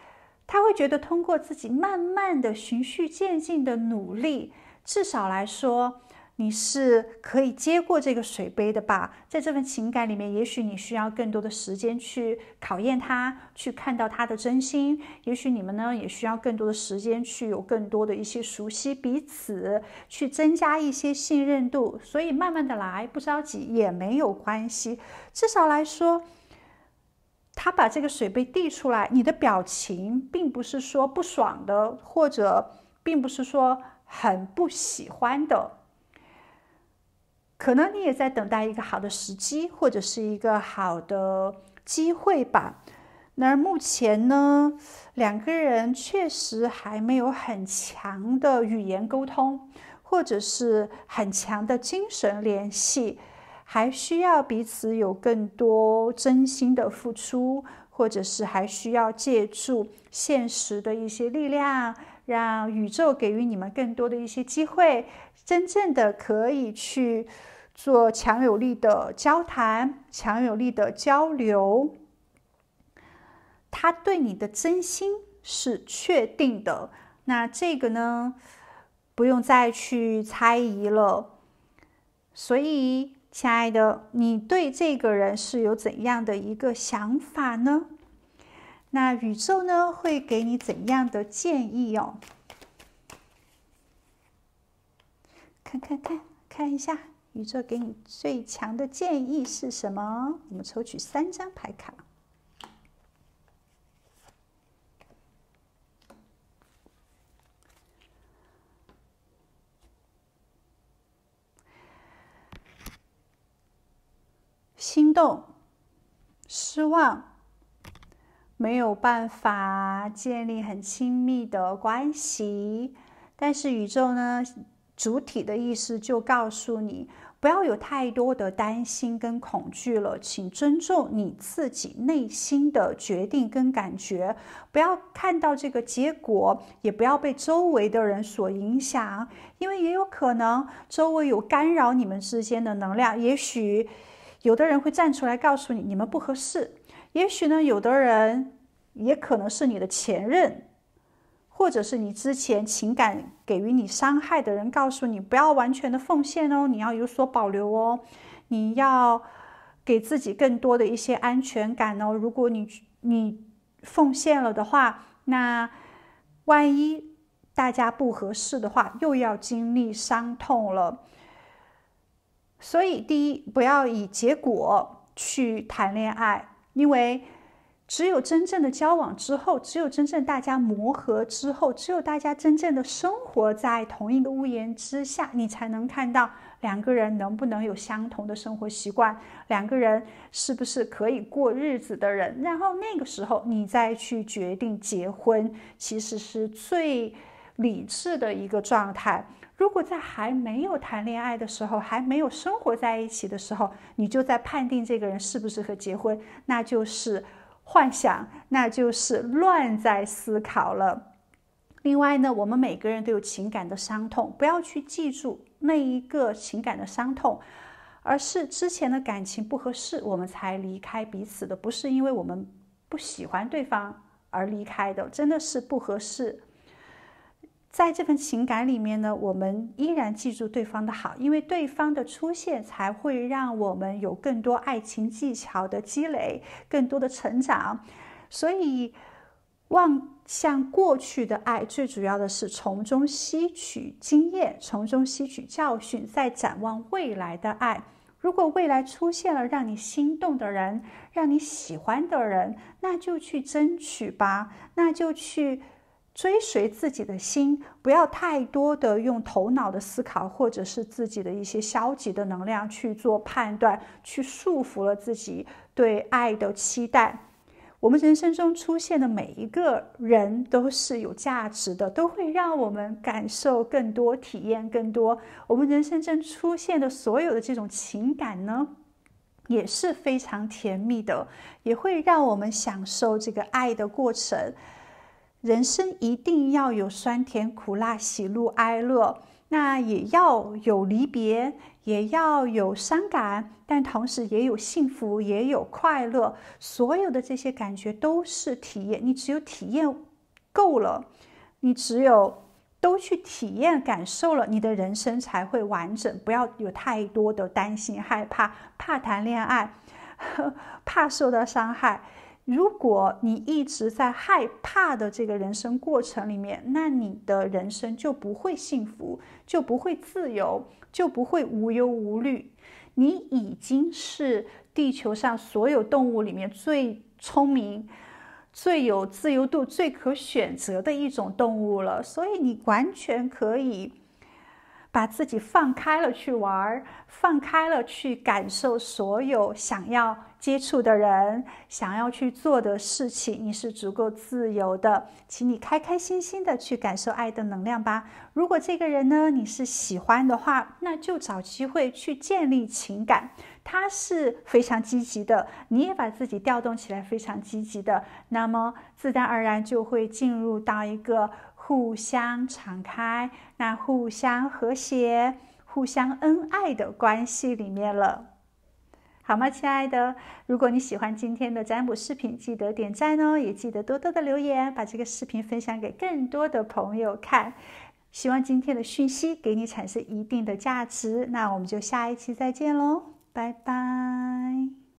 他会觉得通过自己慢慢的、循序渐进的努力，至少来说。你是可以接过这个水杯的吧？在这份情感里面，也许你需要更多的时间去考验他，去看到他的真心。也许你们呢，也需要更多的时间去有更多的一些熟悉彼此，去增加一些信任度。所以慢慢的来，不着急也没有关系。至少来说，他把这个水杯递出来，你的表情并不是说不爽的，或者并不是说很不喜欢的。可能你也在等待一个好的时机，或者是一个好的机会吧。那目前呢，两个人确实还没有很强的语言沟通，或者是很强的精神联系，还需要彼此有更多真心的付出，或者是还需要借助现实的一些力量，让宇宙给予你们更多的一些机会。真正的可以去做强有力的交谈、强有力的交流，他对你的真心是确定的。那这个呢，不用再去猜疑了。所以，亲爱的，你对这个人是有怎样的一个想法呢？那宇宙呢，会给你怎样的建议哦？看看看一下，宇宙给你最强的建议是什么？我们抽取三张牌卡：心动、失望、没有办法建立很亲密的关系。但是宇宙呢？主体的意思就告诉你，不要有太多的担心跟恐惧了，请尊重你自己内心的决定跟感觉，不要看到这个结果，也不要被周围的人所影响，因为也有可能周围有干扰你们之间的能量，也许有的人会站出来告诉你你们不合适，也许呢，有的人也可能是你的前任。或者是你之前情感给予你伤害的人，告诉你不要完全的奉献哦，你要有所保留哦，你要给自己更多的一些安全感哦。如果你你奉献了的话，那万一大家不合适的话，又要经历伤痛了。所以，第一，不要以结果去谈恋爱，因为。只有真正的交往之后，只有真正大家磨合之后，只有大家真正的生活在同一个屋檐之下，你才能看到两个人能不能有相同的生活习惯，两个人是不是可以过日子的人。然后那个时候，你再去决定结婚，其实是最理智的一个状态。如果在还没有谈恋爱的时候，还没有生活在一起的时候，你就在判定这个人适不适合结婚，那就是。幻想那就是乱在思考了。另外呢，我们每个人都有情感的伤痛，不要去记住那一个情感的伤痛，而是之前的感情不合适，我们才离开彼此的，不是因为我们不喜欢对方而离开的，真的是不合适。在这份情感里面呢，我们依然记住对方的好，因为对方的出现才会让我们有更多爱情技巧的积累，更多的成长。所以，望向过去的爱，最主要的是从中吸取经验，从中吸取教训，再展望未来的爱。如果未来出现了让你心动的人，让你喜欢的人，那就去争取吧，那就去。追随自己的心，不要太多的用头脑的思考，或者是自己的一些消极的能量去做判断，去束缚了自己对爱的期待。我们人生中出现的每一个人都是有价值的，都会让我们感受更多、体验更多。我们人生中出现的所有的这种情感呢，也是非常甜蜜的，也会让我们享受这个爱的过程。人生一定要有酸甜苦辣、喜怒哀乐，那也要有离别，也要有伤感，但同时也有幸福，也有快乐。所有的这些感觉都是体验，你只有体验够了，你只有都去体验感受了，你的人生才会完整。不要有太多的担心、害怕，怕谈恋爱，怕受到伤害。如果你一直在害怕的这个人生过程里面，那你的人生就不会幸福，就不会自由，就不会无忧无虑。你已经是地球上所有动物里面最聪明、最有自由度、最可选择的一种动物了，所以你完全可以把自己放开了去玩，放开了去感受所有想要。接触的人想要去做的事情，你是足够自由的，请你开开心心的去感受爱的能量吧。如果这个人呢你是喜欢的话，那就找机会去建立情感。他是非常积极的，你也把自己调动起来，非常积极的，那么自然而然就会进入到一个互相敞开、那互相和谐、互相恩爱的关系里面了。好吗，亲爱的？如果你喜欢今天的占卜视频，记得点赞哦，也记得多多的留言，把这个视频分享给更多的朋友看。希望今天的讯息给你产生一定的价值。那我们就下一期再见喽，拜拜。